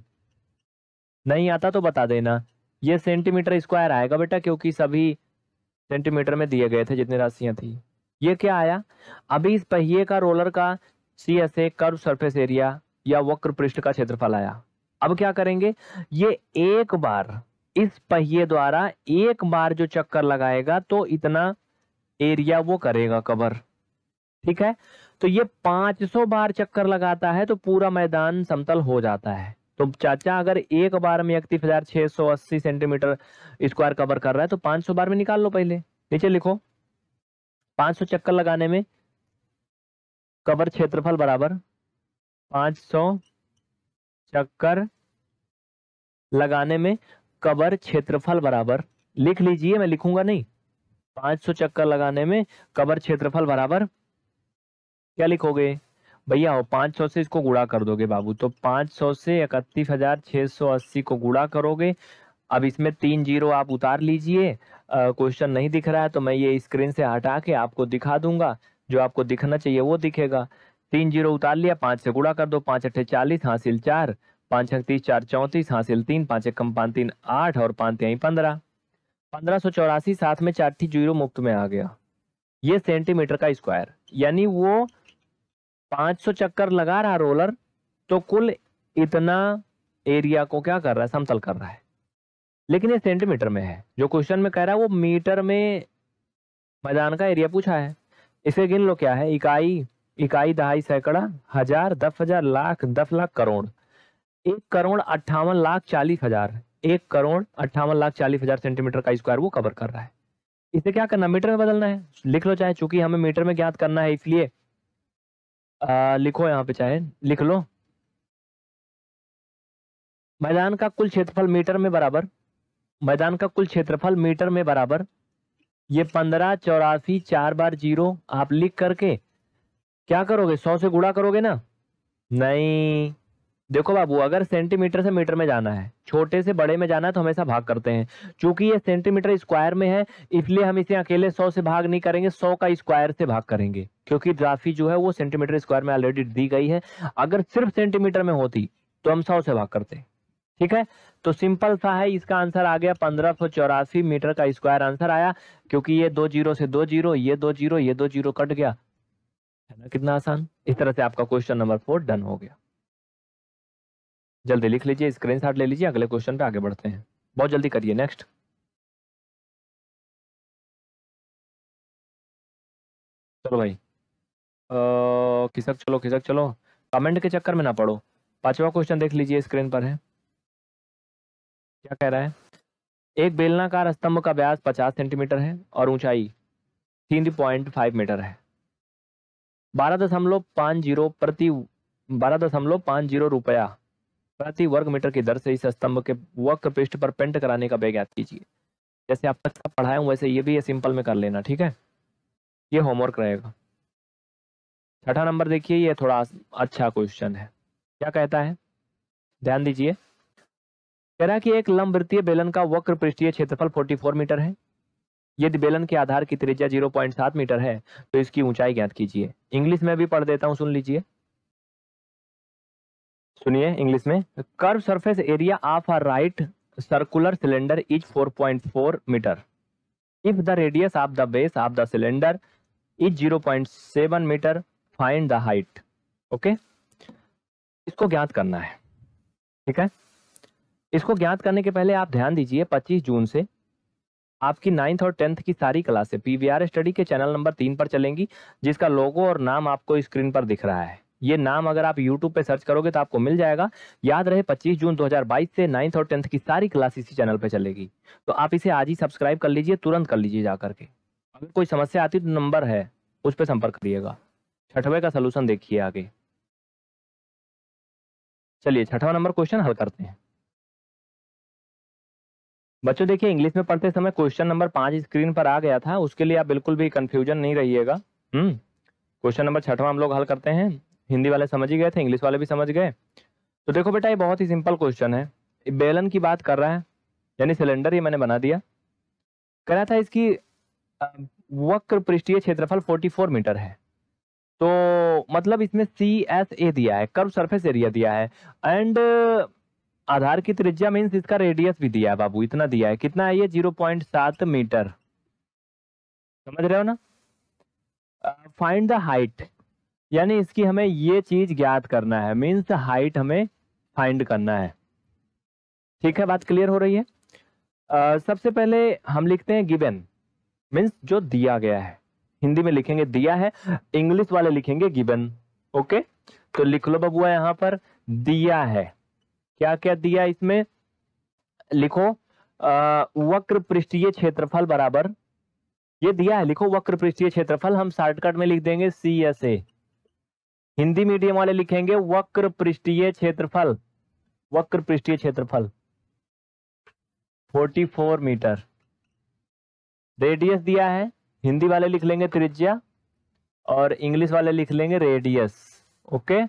नहीं आता तो बता देना ये सेंटीमीटर स्क्वायर आएगा बेटा क्योंकि सभी सेंटीमीटर में दिए गए थे जितनी राशियां थी ये क्या आया अभी इस पहिए का रोलर का C S A curve surface area या वक्र पृष्ठ का क्षेत्रफल आया अब क्या करेंगे ये एक बार इस पहिए द्वारा एक बार जो चक्कर लगाएगा तो इतना एरिया वो करेगा कवर ठीक है तो ये 500 बार चक्कर लगाता है तो पूरा मैदान समतल हो जाता है तो चाचा अगर एक बार में इकतीस हजार छह सौ अस्सी सेंटीमीटर स्क्वायर कवर कर रहा है तो पांच सौ बार में निकाल लो पहले नीचे लिखो पांच सौ चक्कर लगाने में कवर क्षेत्रफल बराबर पांच चक्कर लगाने में कवर क्षेत्रफल बराबर लिख लीजिए मैं लिखूंगा नहीं पांच सौ चक्कर लगाने में कवर क्षेत्रफल बराबर क्या लिखोगे भैया हो पाँच सौ से इसको गुड़ा कर दोगे बाबू तो पाँच सौ से इकतीस हजार छः सौ अस्सी को गुड़ा करोगे अब इसमें तीन जीरो आप उतार लीजिए क्वेश्चन नहीं दिख रहा है तो मैं ये स्क्रीन से हटा के आपको दिखा दूंगा जो आपको दिखना चाहिए वो दिखेगा तीन जीरो उतार लिया पाँच से गुड़ा कर दो पाँच अट्ठे चालीस हासिल चार पाँच छत्तीस चार चौंतीस हासिल तीन पाँच एक कम पाँच तीन आठ और पाँच त्याई पंद्रह पंद्रह सौ चौरासी साथ में चार जीरो मुफ्त में आ गया ये सेंटीमीटर का स्क्वायर यानी वो 500 चक्कर लगा रहा रोलर तो कुल इतना एरिया को क्या कर रहा है समतल कर रहा है लेकिन ये सेंटीमीटर में है जो क्वेश्चन में कह रहा है वो मीटर में मैदान का एरिया पूछा है इसे गिन लो क्या है इकाई इकाई दहाई सैकड़ा हजार दस हजार लाख दस लाख करोड़ एक करोड़ अट्ठावन लाख चालीस हजार एक करोड़ अट्ठावन लाख चालीस हजार सेंटीमीटर का स्क्वायर वो कवर कर रहा है इसे क्या करना मीटर में बदलना है लिख लो चाहे चूंकि हमें मीटर में ज्ञात करना है इसलिए आ, लिखो यहाँ पे चाहे लिख लो मैदान का कुल क्षेत्रफल मीटर में बराबर मैदान का कुल क्षेत्रफल मीटर में बराबर ये पंद्रह चौरासी चार बार जीरो आप लिख करके क्या करोगे सौ से गुणा करोगे ना नहीं देखो बाबू अगर सेंटीमीटर से मीटर में जाना है छोटे से बड़े में जाना है तो हमेशा भाग करते हैं चूंकि ये सेंटीमीटर स्क्वायर में है इसलिए हम इसे अकेले सौ से भाग नहीं करेंगे सौ का स्क्वायर से भाग करेंगे क्योंकि राशि जो है वो सेंटीमीटर स्क्वायर में ऑलरेडी दी गई है अगर सिर्फ सेंटीमीटर में होती तो हम सौ से भाग करते ठीक है तो सिंपल सा है इसका आंसर आ गया पंद्रह सौ चौरासी मीटर का स्क्वायर आंसर आया क्योंकि ये दो जीरो से दो जीरो ये दो जीरो ये दो जीरो कट गया है ना कितना आसान इस तरह से आपका क्वेश्चन नंबर फोर डन हो गया जल्दी लिख लीजिए स्क्रीन ले लीजिए अगले क्वेश्चन पे आगे बढ़ते हैं बहुत जल्दी करिए नेक्स्ट चलो भाई खिसक चलो खिसक चलो कमेंट के चक्कर में ना पढ़ो पांचवा क्वेश्चन देख लीजिए स्क्रीन पर है क्या कह रहा है एक बेलनाकार स्तंभ का व्यास 50 सेंटीमीटर है और ऊंचाई तीन पॉइंट फाइव मीटर है बारह दशमलव पाँच जीरो प्रति बारह दशमलव पाँच जीरो रुपया प्रति वर्ग मीटर की दर से इस स्तंभ के वक्र पृष्ठ पर पेंट कराने का वेग याद कीजिए जैसे आप तक सब पढ़ाए वैसे ये भी ये सिंपल में कर लेना ठीक है ये होमवर्क रहेगा छठा नंबर देखिए ये थोड़ा अच्छा क्वेश्चन है क्या कहता है ध्यान दीजिए कह रहा कि एक लंब वृत्तीय बेलन का वक्र पृष्ठीय क्षेत्रफल 44 मीटर है यदि बेलन के आधार की त्रिज्या 0.7 मीटर है तो इसकी ऊंचाई ज्ञात कीजिए इंग्लिश में भी पढ़ देता हूँ सुन लीजिए सुनिए इंग्लिश में curve surface area of a right circular cylinder is 4.4 metre if the radius of the base of the cylinder is 0.7 metre find the height okay इसको ज्ञात करना है ठीक है इसको ज्ञात करने के पहले आप ध्यान दीजिए 25 जून से आपकी नाइन्थ और टेंथ की सारी क्लासे पीवीआर स्टडी के चैनल नंबर तीन पर चलेंगी जिसका लोगो और नाम आपको स्क्रीन पर दिख रहा है ये नाम अगर आप YouTube पे सर्च करोगे तो आपको मिल जाएगा याद रहे 25 जून 2022 से नाइन्थ और टेंथ की सारी क्लास इसी चैनल पे चलेगी तो आप इसे आज ही सब्सक्राइब कर लीजिए तुरंत कर लीजिए जा करके अगर कोई समस्या आती तो नंबर है उस पर संपर्क करिएगा छठवें का सोल्यूशन देखिए आगे चलिए छठवा नंबर क्वेश्चन हल करते हैं बच्चों देखिए इंग्लिश में पढ़ते समय क्वेश्चन नंबर पांच स्क्रीन पर आ गया था उसके लिए आप बिल्कुल भी कंफ्यूजन नहीं रहिएगा हम्म क्वेश्चन नंबर छठवा हम लोग हल करते हैं हिंदी वाले समझ ही गए थे इंग्लिश वाले भी समझ गए तो देखो बेटा ये बहुत ही सिंपल क्वेश्चन है बेलन की बात कर रहा है यानी सिलेंडर ये मैंने बना दिया कह रहा था इसकी वक्र पृष्ठीय क्षेत्रफल 44 मीटर है तो मतलब इसमें सी एस ए दिया है कर्व सरफेस एरिया दिया है एंड आधार की त्रिज्या मीन्स इसका रेडियस भी दिया है बाबू इतना दिया है कितना है ये जीरो पॉइंट सात मीटर समझ रहे हो ना फाइंड द हाइट यानी इसकी हमें ये चीज ज्ञात करना है मीन्स हाइट हमें फाइंड करना है ठीक है बात क्लियर हो रही है आ, सबसे पहले हम लिखते हैं गिवेन मीन्स जो दिया गया है हिंदी में लिखेंगे दिया है इंग्लिश वाले लिखेंगे गिवन ओके तो लिख लो बबुआ यहां पर दिया है क्या क्या दिया इसमें लिखो आ, वक्र पृष्ठीय क्षेत्रफल बराबर ये दिया है लिखो वक्र पृष्ठीय क्षेत्रफल हम शॉर्टकट में लिख देंगे C S A Hindi medium वाले लिखेंगे वक्र पृष्ठीय क्षेत्रफल वक्र पृष्ठीय क्षेत्रफल 44 मीटर रेडियस दिया है हिंदी वाले लिख लेंगे त्रिज्या और इंग्लिश वाले लिख लेंगे रेडियस ओके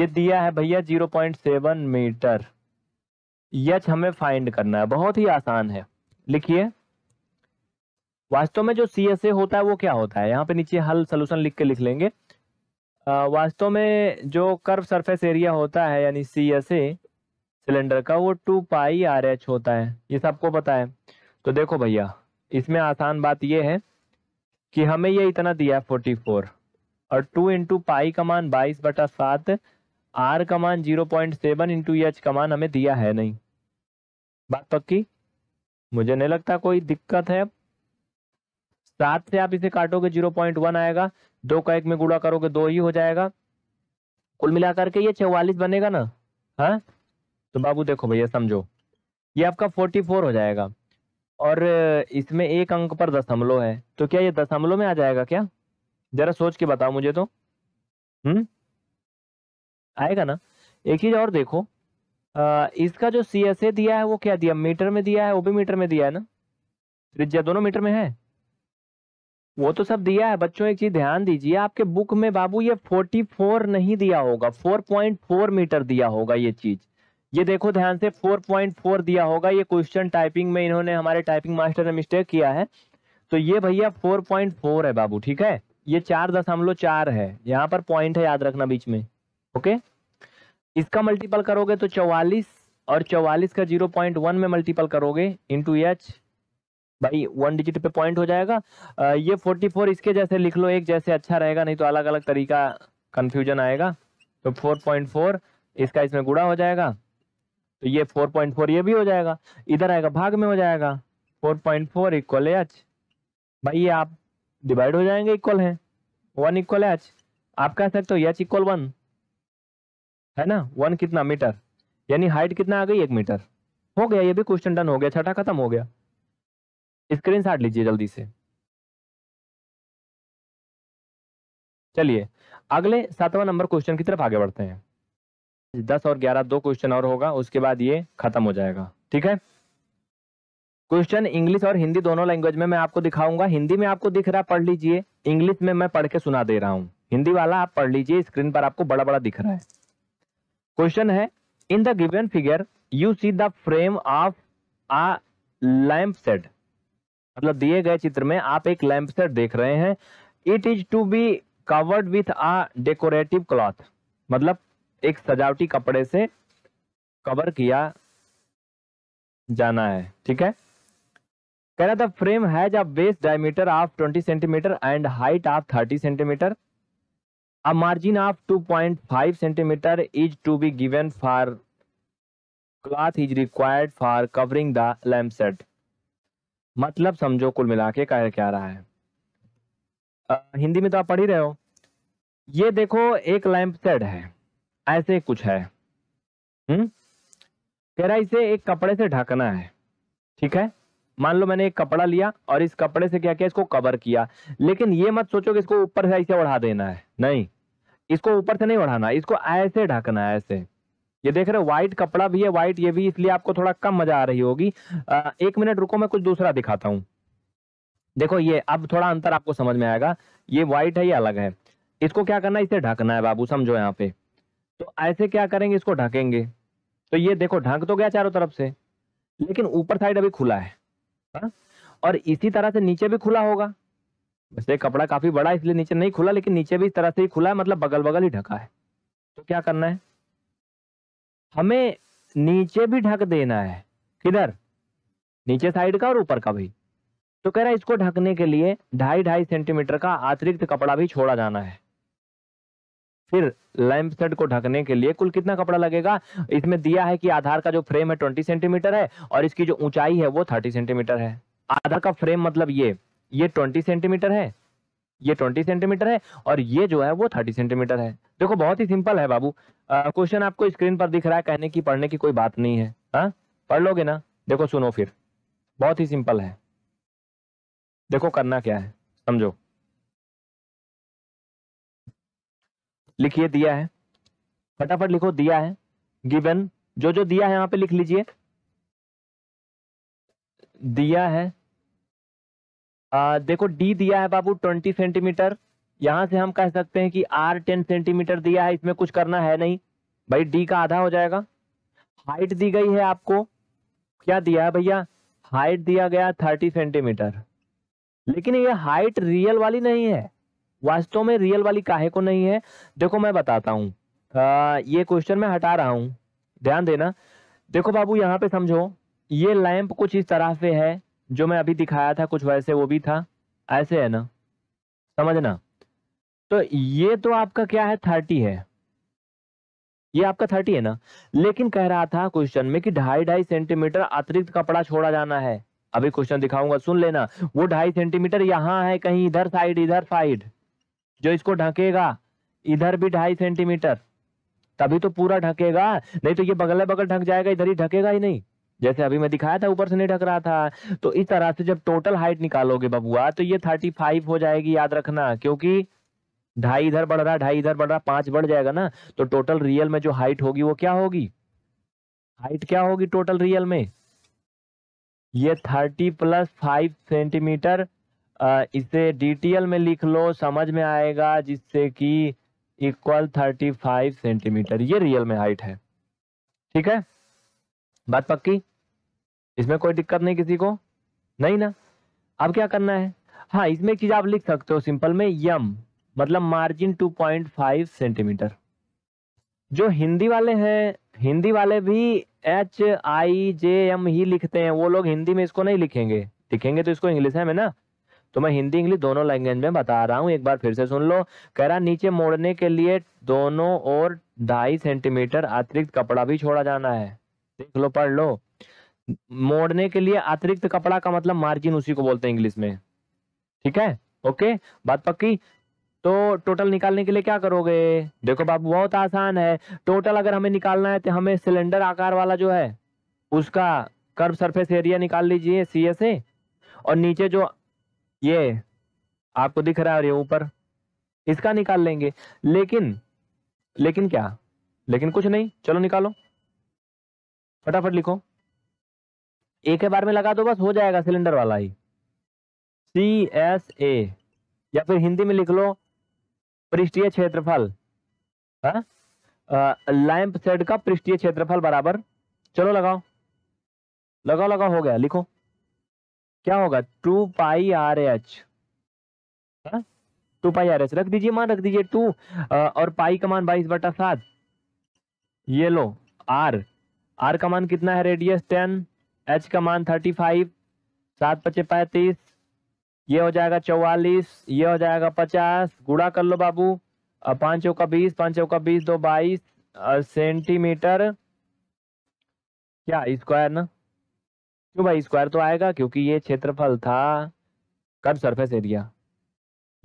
ये दिया है भैया 0.7 मीटर यच हमें फाइंड करना है बहुत ही आसान है लिखिए वास्तव में जो सी होता है वो क्या होता है यहाँ पे नीचे हल सोल्यूशन लिख के लिख लेंगे वास्तव में जो कर्व सरफेस एरिया होता है यानी सी एस ए सिलेंडर का वो टू पाई आर एच होता है ये सबको पता है तो देखो भैया इसमें आसान बात ये है कि हमें ये इतना दिया फोर्टी फोर और टू इंटू पाई का मान बाईस बटा सात आर का मान zero point seven into h का मान हमें दिया है नहीं बात पक्की मुझे नहीं लगता कोई दिक्कत है सात से आप इसे काटोगे जीरो पॉइंट वन आएगा दो का एक में गुड़ा करोगे दो ही हो जाएगा कुल मिलाकर के ये चौवालीस बनेगा ना हाँ तो बाबू देखो भैया समझो ये आपका फोर्टी फोर हो जाएगा और इसमें एक अंक पर दशमलव है तो क्या ये दशमलव में आ जाएगा क्या जरा सोच के बताओ मुझे तो हम्म आएगा ना एक चीज और देखो आ, इसका जो सी दिया है वो क्या दिया मीटर में दिया है वो भी मीटर में दिया है ना त्रिज्या दोनों मीटर में है वो तो सब दिया है बच्चों एक चीज ध्यान दीजिए आपके बुक में बाबू ये 44 नहीं दिया होगा 4.4 मीटर दिया होगा ये चीज ये देखो ध्यान से 4.4 दिया होगा ये क्वेश्चन टाइपिंग में इन्होंने हमारे टाइपिंग मास्टर ने मिस्टेक किया है तो ये भैया 4.4 है बाबू ठीक है ये चार दशमलव चार है यहाँ पर पॉइंट है याद रखना बीच में ओके इसका मल्टीपल करोगे तो चौवालीस और चौवालीस का जीरो पॉइंट वन में मल्टीपल करोगे इंटू एच भाई वन डिजिट पे पॉइंट हो जाएगा ये फोर्टी फोर इसके जैसे लिख लो एक जैसे अच्छा रहेगा नहीं तो अलग अलग तरीका कंफ्यूजन आएगा तो फोर पॉइंट फोर इसका इसमें गुड़ा हो जाएगा तो ये फोर पॉइंट फोर ये भी हो जाएगा इधर आएगा भाग में हो जाएगा four point four equal h भाई ये आप डिवाइड हो जाएंगे इक्वल है वन इक्वल एच आप कह सकते हो एच इक्वल वन है ना वन कितना मीटर यानी हाइट कितना आ गई एक मीटर हो गया ये भी क्वेश्चन डन हो गया छठा खत्म हो गया स्क्रीन शॉट लीजिए जल्दी से चलिए अगले सातवां नंबर क्वेश्चन की तरफ आगे बढ़ते हैं दस और ग्यारह दो क्वेश्चन और होगा उसके बाद ये खत्म हो जाएगा ठीक है क्वेश्चन इंग्लिश और हिंदी दोनों लैंग्वेज में मैं आपको दिखाऊंगा हिंदी में आपको दिख रहा पढ़ लीजिए इंग्लिश में मैं पढ़ के सुना दे रहा हूं हिंदी वाला आप पढ़ लीजिए स्क्रीन पर आपको बड़ा बड़ा दिख रहा है क्वेश्चन है in the given figure you see the frame of a lamp set मतलब दिए गए चित्र में आप एक लैंप सेट देख रहे हैं it is to be covered with a decorative cloth मतलब एक सजावटी कपड़े से कवर किया जाना है ठीक है कह रहा था frame has a base diameter of 20 centimetre and height of 30 centimetre a margin of 2.5 centimetre is to be given for cloth is required for covering the lamp set मतलब समझो कुल मिला के कह क्या रहा है आ, हिंदी में तो आप पढ़ ही रहे हो ये देखो एक लैंप सेड है ऐसे कुछ है हम्म कह रहा इसे एक कपड़े से ढकना है ठीक है मान लो मैंने एक कपड़ा लिया और इस कपड़े से क्या किया इसको कवर किया लेकिन ये मत सोचो कि इसको ऊपर से ऐसे बढ़ा देना है नहीं इसको ऊपर से नहीं बढ़ाना इसको ऐसे ढकना है ऐसे ये देख रहे हो व्हाइट कपड़ा भी है व्हाइट ये भी इसलिए आपको थोड़ा कम मजा आ रही होगी एक मिनट रुको मैं कुछ दूसरा दिखाता हूँ देखो ये अब थोड़ा अंतर आपको समझ में आएगा ये व्हाइट है ये अलग है इसको क्या करना है इसे ढकना है बाबू समझो यहाँ पे तो ऐसे क्या करेंगे इसको ढकेंगे तो ये देखो ढक तो गया चारों तरफ से लेकिन ऊपर साइड अभी खुला है हा? और इसी तरह से नीचे भी खुला होगा वैसे कपड़ा काफी बड़ा इसलिए नीचे नहीं खुला लेकिन नीचे भी इस तरह से ही खुला है मतलब बगल बगल ही ढका है तो क्या करना है हमें नीचे भी ढक देना है किधर नीचे साइड का और ऊपर का भी तो कह रहा है इसको ढकने के लिए ढाई ढाई सेंटीमीटर का अतिरिक्त कपड़ा भी छोड़ा जाना है फिर लैंप सेट को ढकने के लिए कुल कितना कपड़ा लगेगा इसमें दिया है कि आधार का जो फ्रेम है ट्वेंटी सेंटीमीटर है और इसकी जो ऊंचाई है वो थर्टी सेंटीमीटर है आधार का फ्रेम मतलब ये ये ट्वेंटी सेंटीमीटर है ये ट्वेंटी सेंटीमीटर है और ये जो है वो थर्टी सेंटीमीटर है देखो बहुत ही सिंपल है बाबू क्वेश्चन आपको स्क्रीन पर दिख रहा है कहने की पढ़ने की कोई बात नहीं है हा? पढ़ लोगे ना देखो सुनो फिर बहुत ही सिंपल है देखो करना क्या है समझो लिखिए दिया है फटाफट लिखो दिया है गिवन जो जो दिया है यहां पे लिख लीजिए दिया है आ, देखो डी दिया है बाबू ट्वेंटी सेंटीमीटर यहाँ से हम कह सकते हैं कि आर टेन सेंटीमीटर दिया है इसमें कुछ करना है नहीं भाई डी का आधा हो जाएगा हाइट दी गई है आपको क्या दिया है भैया हाइट दिया गया थर्टी सेंटीमीटर लेकिन ये हाइट रियल वाली नहीं है वास्तव में रियल वाली काहे को नहीं है देखो मैं बताता हूँ ये क्वेश्चन मैं हटा रहा हूँ ध्यान देना देखो बाबू यहाँ पे समझो ये लैंप कुछ इस तरह से है जो मैं अभी दिखाया था कुछ वैसे वो भी था ऐसे है ना समझना तो ये तो आपका क्या है थर्टी है ये आपका थर्टी है ना लेकिन कह रहा था क्वेश्चन में कि ढाई ढाई सेंटीमीटर अतिरिक्त कपड़ा छोड़ा जाना है अभी क्वेश्चन दिखाऊंगा सुन लेना वो ढाई सेंटीमीटर यहाँ है कहीं इधर साइड इधर साइड जो इसको ढकेगा इधर भी ढाई सेंटीमीटर तभी तो पूरा ढकेगा नहीं तो ये बगल बगल ढक जाएगा इधर ही ढकेगा ही नहीं जैसे अभी मैं दिखाया था ऊपर से नहीं ढक रहा था तो इस तरह से जब टोटल हाइट निकालोगे बबुआ हाँ, तो ये थर्टी फाइव हो जाएगी याद रखना क्योंकि ढाई इधर बढ़ रहा ढाई इधर बढ़ रहा पांच बढ़ जाएगा ना तो टोटल रियल में जो हाइट होगी वो क्या होगी हाइट क्या होगी टोटल रियल में ये थर्टी प्लस फाइव सेंटीमीटर इसे डीटीएल में लिख लो समझ में आएगा जिससे कि इक्वल थर्टी फाइव सेंटीमीटर ये रियल में हाइट है ठीक है बात पक्की इसमें कोई दिक्कत नहीं किसी को नहीं ना अब क्या करना है हाँ इसमें एक चीज आप लिख सकते हो सिंपल में यम मतलब मार्जिन 2.5 सेंटीमीटर जो हिंदी वाले हैं हिंदी वाले भी एच आई जे एम ही लिखते हैं वो लोग हिंदी में इसको नहीं लिखेंगे लिखेंगे तो इसको इंग्लिश है में ना तो मैं हिंदी इंग्लिश दोनों लैंग्वेज में बता रहा हूँ एक बार फिर से सुन लो कह रहा नीचे मोड़ने के लिए दोनों और ढाई सेंटीमीटर अतिरिक्त कपड़ा भी छोड़ा जाना है देख लो पढ़ लो मोड़ने के लिए अतिरिक्त कपड़ा का मतलब मार्जिन उसी को बोलते हैं इंग्लिश में ठीक है ओके बात पक्की तो टोटल निकालने के लिए क्या करोगे देखो बाबू बहुत आसान है टोटल अगर हमें निकालना है तो हमें सिलेंडर आकार वाला जो है उसका कर्व सरफेस एरिया निकाल लीजिए सी से और नीचे जो ये आपको दिख रहा है और ये ऊपर इसका निकाल लेंगे लेकिन लेकिन क्या लेकिन कुछ नहीं चलो निकालो फटाफट लिखो एक बार में लगा दो बस हो जाएगा सिलेंडर वाला ही सी एस ए या फिर हिंदी में लिख लो पृष्ठीय क्षेत्रफल लैंप हाँ? सेट का पृष्ठीय क्षेत्रफल बराबर चलो लगाओ लगाओ लगाओ हो गया लिखो क्या होगा two pi R H two pi are h रख दीजिए मान रख दीजिए टू और पाई का मान बाईस बटा सात ये लो आर आर का मान कितना है रेडियस टेन एच का मान थर्टी फाइव सात पचे पैंतीस ये हो जाएगा चौवालीस ये हो जाएगा पचास गुड़ा कर लो बाबू पाँच का बीस पांच का बीस दो बाईस सेंटीमीटर क्या स्क्वायर ना क्यों भाई स्क्वायर तो आएगा क्योंकि ये क्षेत्रफल था कब सरफेस एरिया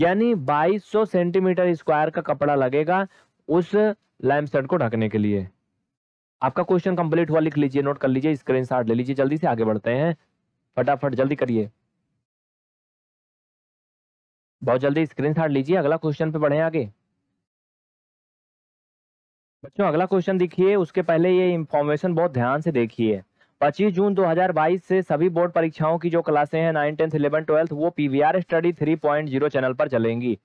यानी 2200 सेंटीमीटर स्क्वायर का कपड़ा लगेगा उस लाइमस्टड को ढकने के लिए आपका क्वेश्चन कंप्लीट हुआ लिख लीजिए नोट कर लीजिए स्क्रीन ले लीजिए जल्दी से आगे बढ़ते हैं फटाफट जल्दी करिए बहुत जल्दी स्क्रीन लीजिए अगला क्वेश्चन पे बढ़े आगे बच्चों अगला क्वेश्चन देखिए उसके पहले ये इंफॉर्मेशन बहुत ध्यान से देखिए 25 जून 2022 से सभी बोर्ड परीक्षाओं की जो क्लासे हैं नाइन टेंथ इलेवन ट्वेल्थ वो PVR study three point zero channel पर चलेंगी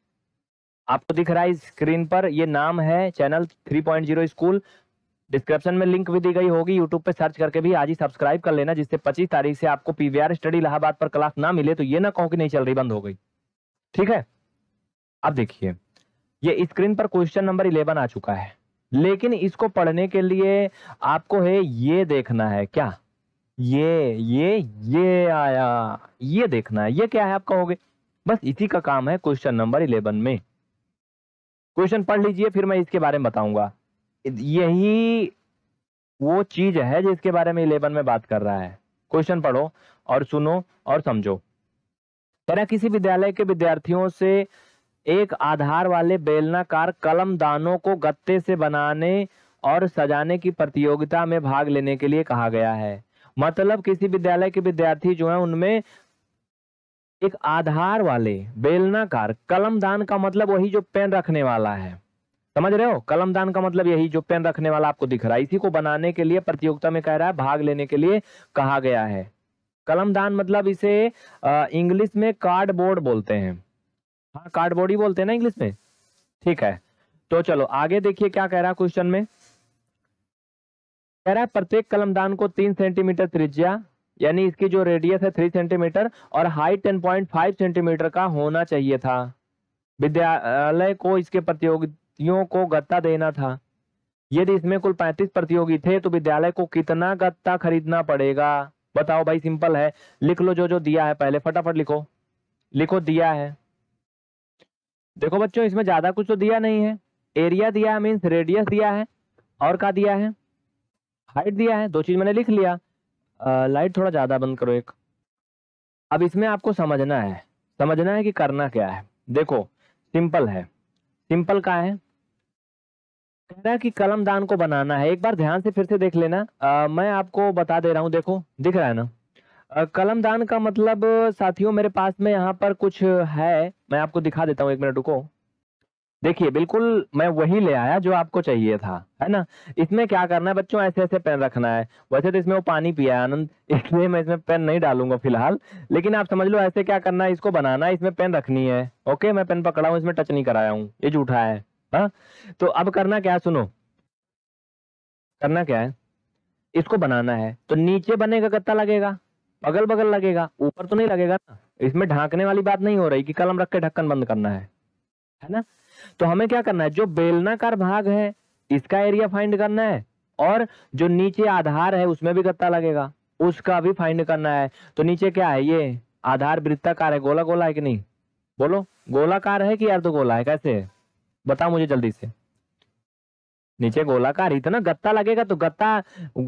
आपको दिख रहा है स्क्रीन पर ये नाम है channel three point zero school description में लिंक भी दी गई होगी यूट्यूब पे सर्च करके भी आज ही सब्सक्राइब कर लेना जिससे पच्चीस तारीख से आपको पीवीआर स्टडी इलाहाबाद पर क्लास ना मिले तो ये ना कहो कि नहीं चल रही बंद हो गई ठीक है अब देखिए ये स्क्रीन पर क्वेश्चन नंबर इलेवन आ चुका है लेकिन इसको पढ़ने के लिए आपको है ये देखना है क्या ये ये ये आया ये देखना है ये क्या है आप कहोगे बस इसी का काम है क्वेश्चन नंबर इलेवन में क्वेश्चन पढ़ लीजिए फिर मैं इसके बारे में बताऊंगा यही वो चीज है जिसके बारे में इलेवन में बात कर रहा है क्वेश्चन पढ़ो और सुनो और समझो कह किसी विद्यालय के विद्यार्थियों से एक आधार वाले बेलनाकार कलम दानों को गत्ते से बनाने और सजाने की प्रतियोगिता में भाग लेने के लिए कहा गया है मतलब किसी विद्यालय के विद्यार्थी जो है उनमें एक आधार वाले बेलनाकार कलम दान का मतलब वही जो पेन रखने वाला है समझ रहे हो कलमदान का मतलब यही जो पेन रखने वाला आपको दिख रहा है इसी को बनाने के लिए प्रतियोगिता में कह रहा है भाग लेने के लिए कहा गया है कलमदान मतलब इसे इंग्लिश में कार्डबोर्ड बोलते हैं हाँ कार्डबोर्ड ही बोलते हैं ना इंग्लिश में ठीक है तो चलो आगे देखिए क्या कह रहा है क्वेश्चन में कह रहा है प्रत्येक कलमदान को तीन सेंटीमीटर त्रिज्या यानी इसकी जो रेडियस है थ्री सेंटीमीटर और height ten point five centimetre का होना चाहिए था विद्यालय को इसके प्रतियोगिता प्रतियों को गत्ता देना था यदि इसमें कुल पैंतीस प्रतियोगी थे तो विद्यालय को कितना गत्ता खरीदना पड़ेगा बताओ भाई सिंपल है लिख लो जो जो दिया है पहले फटाफट लिखो लिखो दिया है देखो बच्चों इसमें ज्यादा कुछ तो दिया नहीं है एरिया दिया है मीन्स रेडियस दिया है और का दिया है हाइट दिया है दो चीज मैंने लिख लिया आ, लाइट थोड़ा ज्यादा बंद करो एक अब इसमें आपको समझना है समझना है कि करना क्या है देखो सिंपल है सिंपल का है कह रहा कि कलम दान को बनाना है एक बार ध्यान से फिर से देख लेना आ, मैं आपको बता दे रहा हूँ देखो दिख रहा है ना कलम दान का मतलब साथियों मेरे पास में यहाँ पर कुछ है मैं आपको दिखा देता हूँ एक मिनट रुको देखिए बिल्कुल मैं वही ले आया जो आपको चाहिए था है ना इसमें क्या करना है बच्चों ऐसे ऐसे पेन रखना है वैसे तो इसमें वो पानी पिया है आनंद इसलिए मैं इसमें पेन नहीं डालूंगा फिलहाल लेकिन आप समझ लो ऐसे क्या करना है इसको बनाना है इसमें पेन रखनी है ओके मैं पेन पकड़ा हूँ इसमें टच नहीं कराया हूँ ये झूठा है हाँ तो अब करना क्या है सुनो करना क्या है इसको बनाना है तो नीचे बनेगा गत्ता लगेगा अगल बगल लगेगा ऊपर तो नहीं लगेगा ना इसमें ढांकने वाली बात नहीं हो रही कि कलम रख के ढक्कन बंद करना है है ना तो हमें क्या करना है जो बेलनाकार भाग है इसका एरिया फाइंड करना है और जो नीचे आधार है उसमें भी गत्ता लगेगा उसका भी फाइंड करना है तो नीचे क्या है ये आधार वृत्ताकार है गोला गोला है कि नहीं बोलो गोलाकार है कि तो गोला है कैसे है बताओ मुझे जल्दी से नीचे गोलाकार ही था ना गत्ता लगेगा तो गत्ता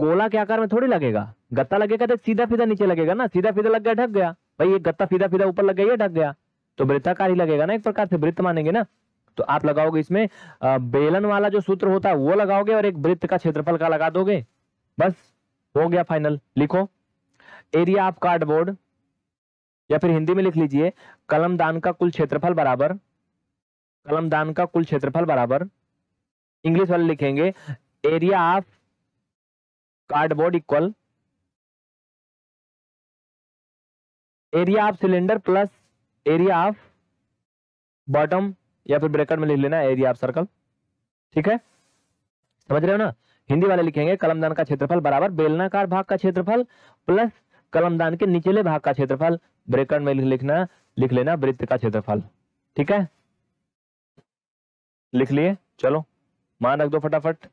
गोला के आकार में थोड़ी लगेगा गत्ता लगेगा तो सीधा फीधा नीचे लगेगा ना सीधा फीधा लग गया ढक गया भाई ये गत्ता फीधा फीधा ऊपर लग गया ढक गया तो वृत्ताकार ही लगेगा ना एक प्रकार से वृत्त मानेंगे ना तो आप लगाओगे इसमें बेलन वाला जो सूत्र होता है वो लगाओगे और एक वृत्त का क्षेत्रफल का लगा दोगे बस हो गया फाइनल लिखो एरिया ऑफ कार्डबोर्ड या फिर हिंदी में लिख लीजिए कलम दान का कुल क्षेत्रफल बराबर कलमदान का कुल क्षेत्रफल बराबर इंग्लिश वाले लिखेंगे area of cardboard equal area of cylinder plus area of bottom या फिर ब्रैकेट में लिख लेना एरिया ऑफ सर्कल ठीक है समझ रहे हो ना हिंदी वाले लिखेंगे कलमदान का क्षेत्रफल बराबर बेलनाकार भाग का क्षेत्रफल प्लस कलमदान के निचले भाग का क्षेत्रफल ब्रेकर में लिखना लिख लेना वृत्त का क्षेत्रफल ठीक है लिख लिए चलो मान रख दो फटाफट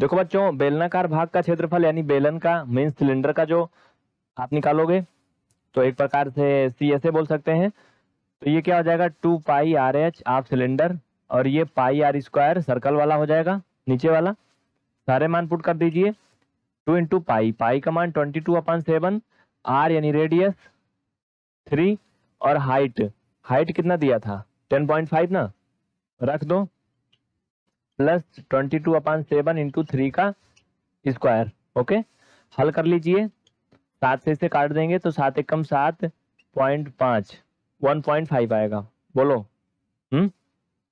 देखो बच्चों बेलनाकार भाग का क्षेत्रफल यानी बेलन का मीन सिलेंडर का जो आप निकालोगे तो एक प्रकार से सी ए बोल सकते हैं तो ये क्या हो जाएगा टू पाई आर एच आप सिलेंडर और ये पाई आर स्क्वायर सर्कल वाला हो जाएगा नीचे वाला सारे मान पुट कर दीजिए टू इंटू पाई पाई का मान twenty two upon seven r यानी रेडियस थ्री और हाइट हाइट कितना दिया था टेन पॉइंट फाइव ना रख दो plus twenty two upon seven into three का स्क्वायर ओके हल कर लीजिए सात से इसे काट देंगे तो सात एक कम सात पॉइंट पाँच वन पॉइंट फाइव आएगा बोलो हम्म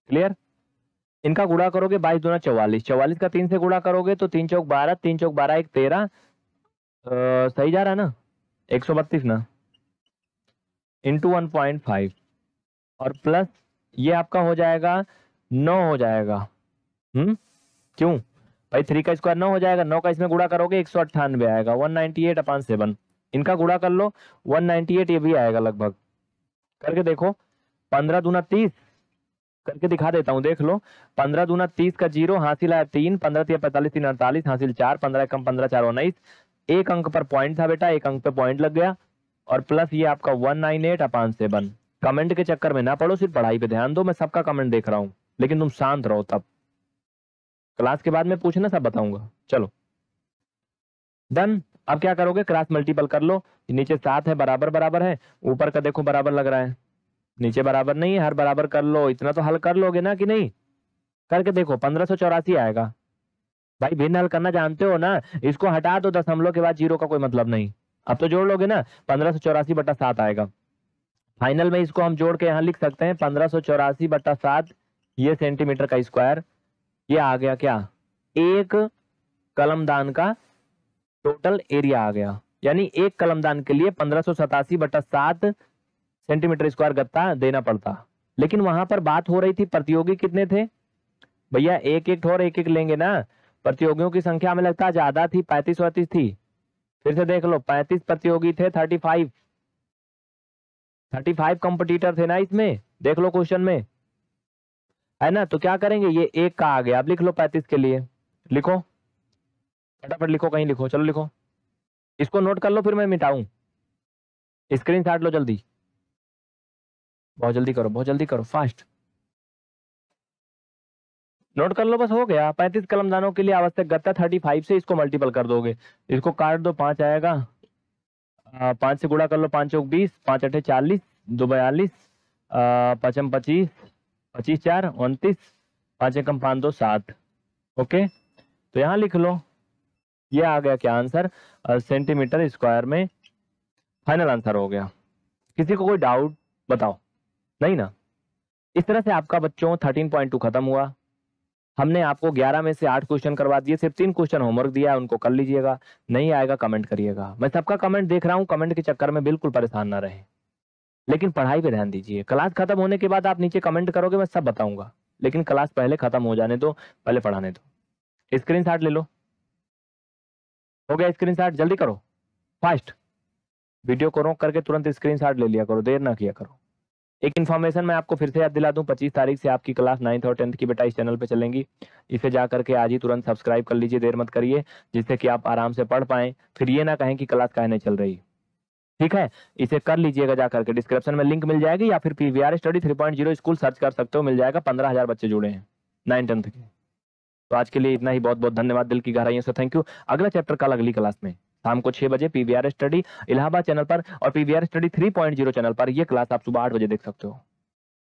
क्लियर इनका गुड़ा करोगे बाईस दोनों चौवालीस चौवालीस का तीन से गुड़ा करोगे तो तीन चौक बारह तीन चौक बारह एक तेरह सही जा रहा है ना एक सौ बत्तीस ना इंटू वन पॉइंट फाइव और प्लस ये आपका हो जाएगा नौ हो जाएगा हम्म क्यों भाई थ्री का स्क्वायर नौ हो जाएगा नौ का इसमें गुड़ा करोगे एक सौ अट्ठानवे आएगा one ninety eight upon seven इनका गुड़ा कर लो वन नाइनटी एट ये भी आएगा लगभग करके देखो पंद्रह दूना तीस करके दिखा देता हूँ देख लो पंद्रह दूना तीस का जीरो हासिल आया तीन पंद्रह तीन पैंतालीस तीन अड़तालीस हासिल चार पंद्रह कम पंद्रह चार उन्नीस एक अंक पर पॉइंट था बेटा एक अंक पे पॉइंट लग गया और प्लस ये आपका one nine eight upon seven comment के चक्कर में ना पढ़ो सिर्फ पढ़ाई पे ध्यान दो मैं सबका कमेंट देख रहा हूँ लेकिन तुम शांत रहो तब क्लास के बाद में पूछना सब बताऊंगा चलो डन अब क्या करोगे क्लास मल्टीपल कर लो नीचे सात है बराबर बराबर है ऊपर का देखो बराबर लग रहा है नीचे बराबर नहीं है हर बराबर कर लो इतना तो हल कर लोगे ना कि नहीं करके देखो पंद्रह सौ चौरासी आएगा भाई भिन्न हल करना जानते हो ना इसको हटा दो दशमलव के बाद जीरो का कोई मतलब नहीं अब तो जोड़ लोगे ना पंद्रह सौ चौरासी बटा सात आएगा फाइनल में इसको हम जोड़ के यहाँ लिख सकते हैं पंद्रह सौ चौरासी बटा सात ये सेंटीमीटर का स्क्वायर ये आ गया क्या एक कलमदान का टोटल एरिया आ गया यानी एक कलमदान के लिए पंद्रह सौ सतासी बटा सात सेंटीमीटर स्क्वायर गत्ता देना पड़ता लेकिन वहां पर बात हो रही थी प्रतियोगी कितने थे भैया एक एक और एक एक लेंगे ना प्रतियोगियों की संख्या में लगता ज्यादा थी पैंतीस वैतीस थी फिर से देख लो पैंतीस प्रतियोगी थे thirty five thirty five competitor थे ना इसमें देख लो क्वेश्चन में है ना तो क्या करेंगे ये एक का आ गया आप लिख लो पैंतीस के लिए लिखो फटाफट लिखो कहीं लिखो चलो लिखो इसको नोट कर लो फिर मैं मिटाऊं स्क्रीन लो जल्दी बहुत जल्दी करो बहुत जल्दी करो फास्ट नोट कर लो बस हो गया पैंतीस कलमदानों के लिए आवश्यक गत्ता थर्टी फाइव से इसको मल्टीपल कर दोगे इसको काट दो पांच आएगा पांच से गुड़ा कर लो पांच बीस पांच अठे चालीस दो बयालीस पचम पच्चीस पच्चीस चार उनतीस पाँच एकम पाँच दो सात ओके तो यहाँ लिख लो ये आ गया क्या आंसर सेंटीमीटर स्क्वायर में फाइनल आंसर हो गया किसी को कोई डाउट बताओ नहीं ना इस तरह से आपका बच्चों थर्टीन पॉइंट टू खत्म हुआ हमने आपको 11 में से 8 क्वेश्चन करवा दिए सिर्फ तीन क्वेश्चन होमवर्क दिया है उनको कर लीजिएगा नहीं आएगा कमेंट करिएगा मैं सबका कमेंट देख रहा हूँ कमेंट के चक्कर में बिल्कुल परेशान ना रहे लेकिन पढ़ाई पे ध्यान दीजिए क्लास खत्म होने के बाद आप नीचे कमेंट करोगे मैं सब बताऊंगा लेकिन क्लास पहले खत्म हो जाने दो पहले पढ़ाने दो स्क्रीन ले लो हो गया स्क्रीन जल्दी करो फास्ट वीडियो को रोक करके तुरंत स्क्रीन ले लिया करो देर ना किया करो एक इन्फॉर्मेशन मैं आपको फिर से याद दिला दूं 25 तारीख से आपकी क्लास नाइन्थ और टेंथ की बेटा इस चैनल पे चलेंगी इसे जा करके आज ही तुरंत सब्सक्राइब कर लीजिए देर मत करिए जिससे कि आप आराम से पढ़ पाएँ फिर ये ना कहें कि क्लास कहने चल रही है ठीक है इसे कर लीजिएगा जा करके डिस्क्रिप्शन में लिंक मिल जाएगी या फिर PVR study three point zero school search कर सकते हो मिल जाएगा पंद्रह हजार बच्चे जुड़े हैं नाइन टेंथ के तो आज के लिए इतना ही बहुत बहुत धन्यवाद दिल की गहराइयों से थैंक यू अगला चैप्टर कल अगली क्लास में शाम को छह बजे पीवीआर स्टडी इलाहाबाद चैनल पर और PVR study three point zero channel पर यह क्लास आप सुबह आठ बजे देख सकते हो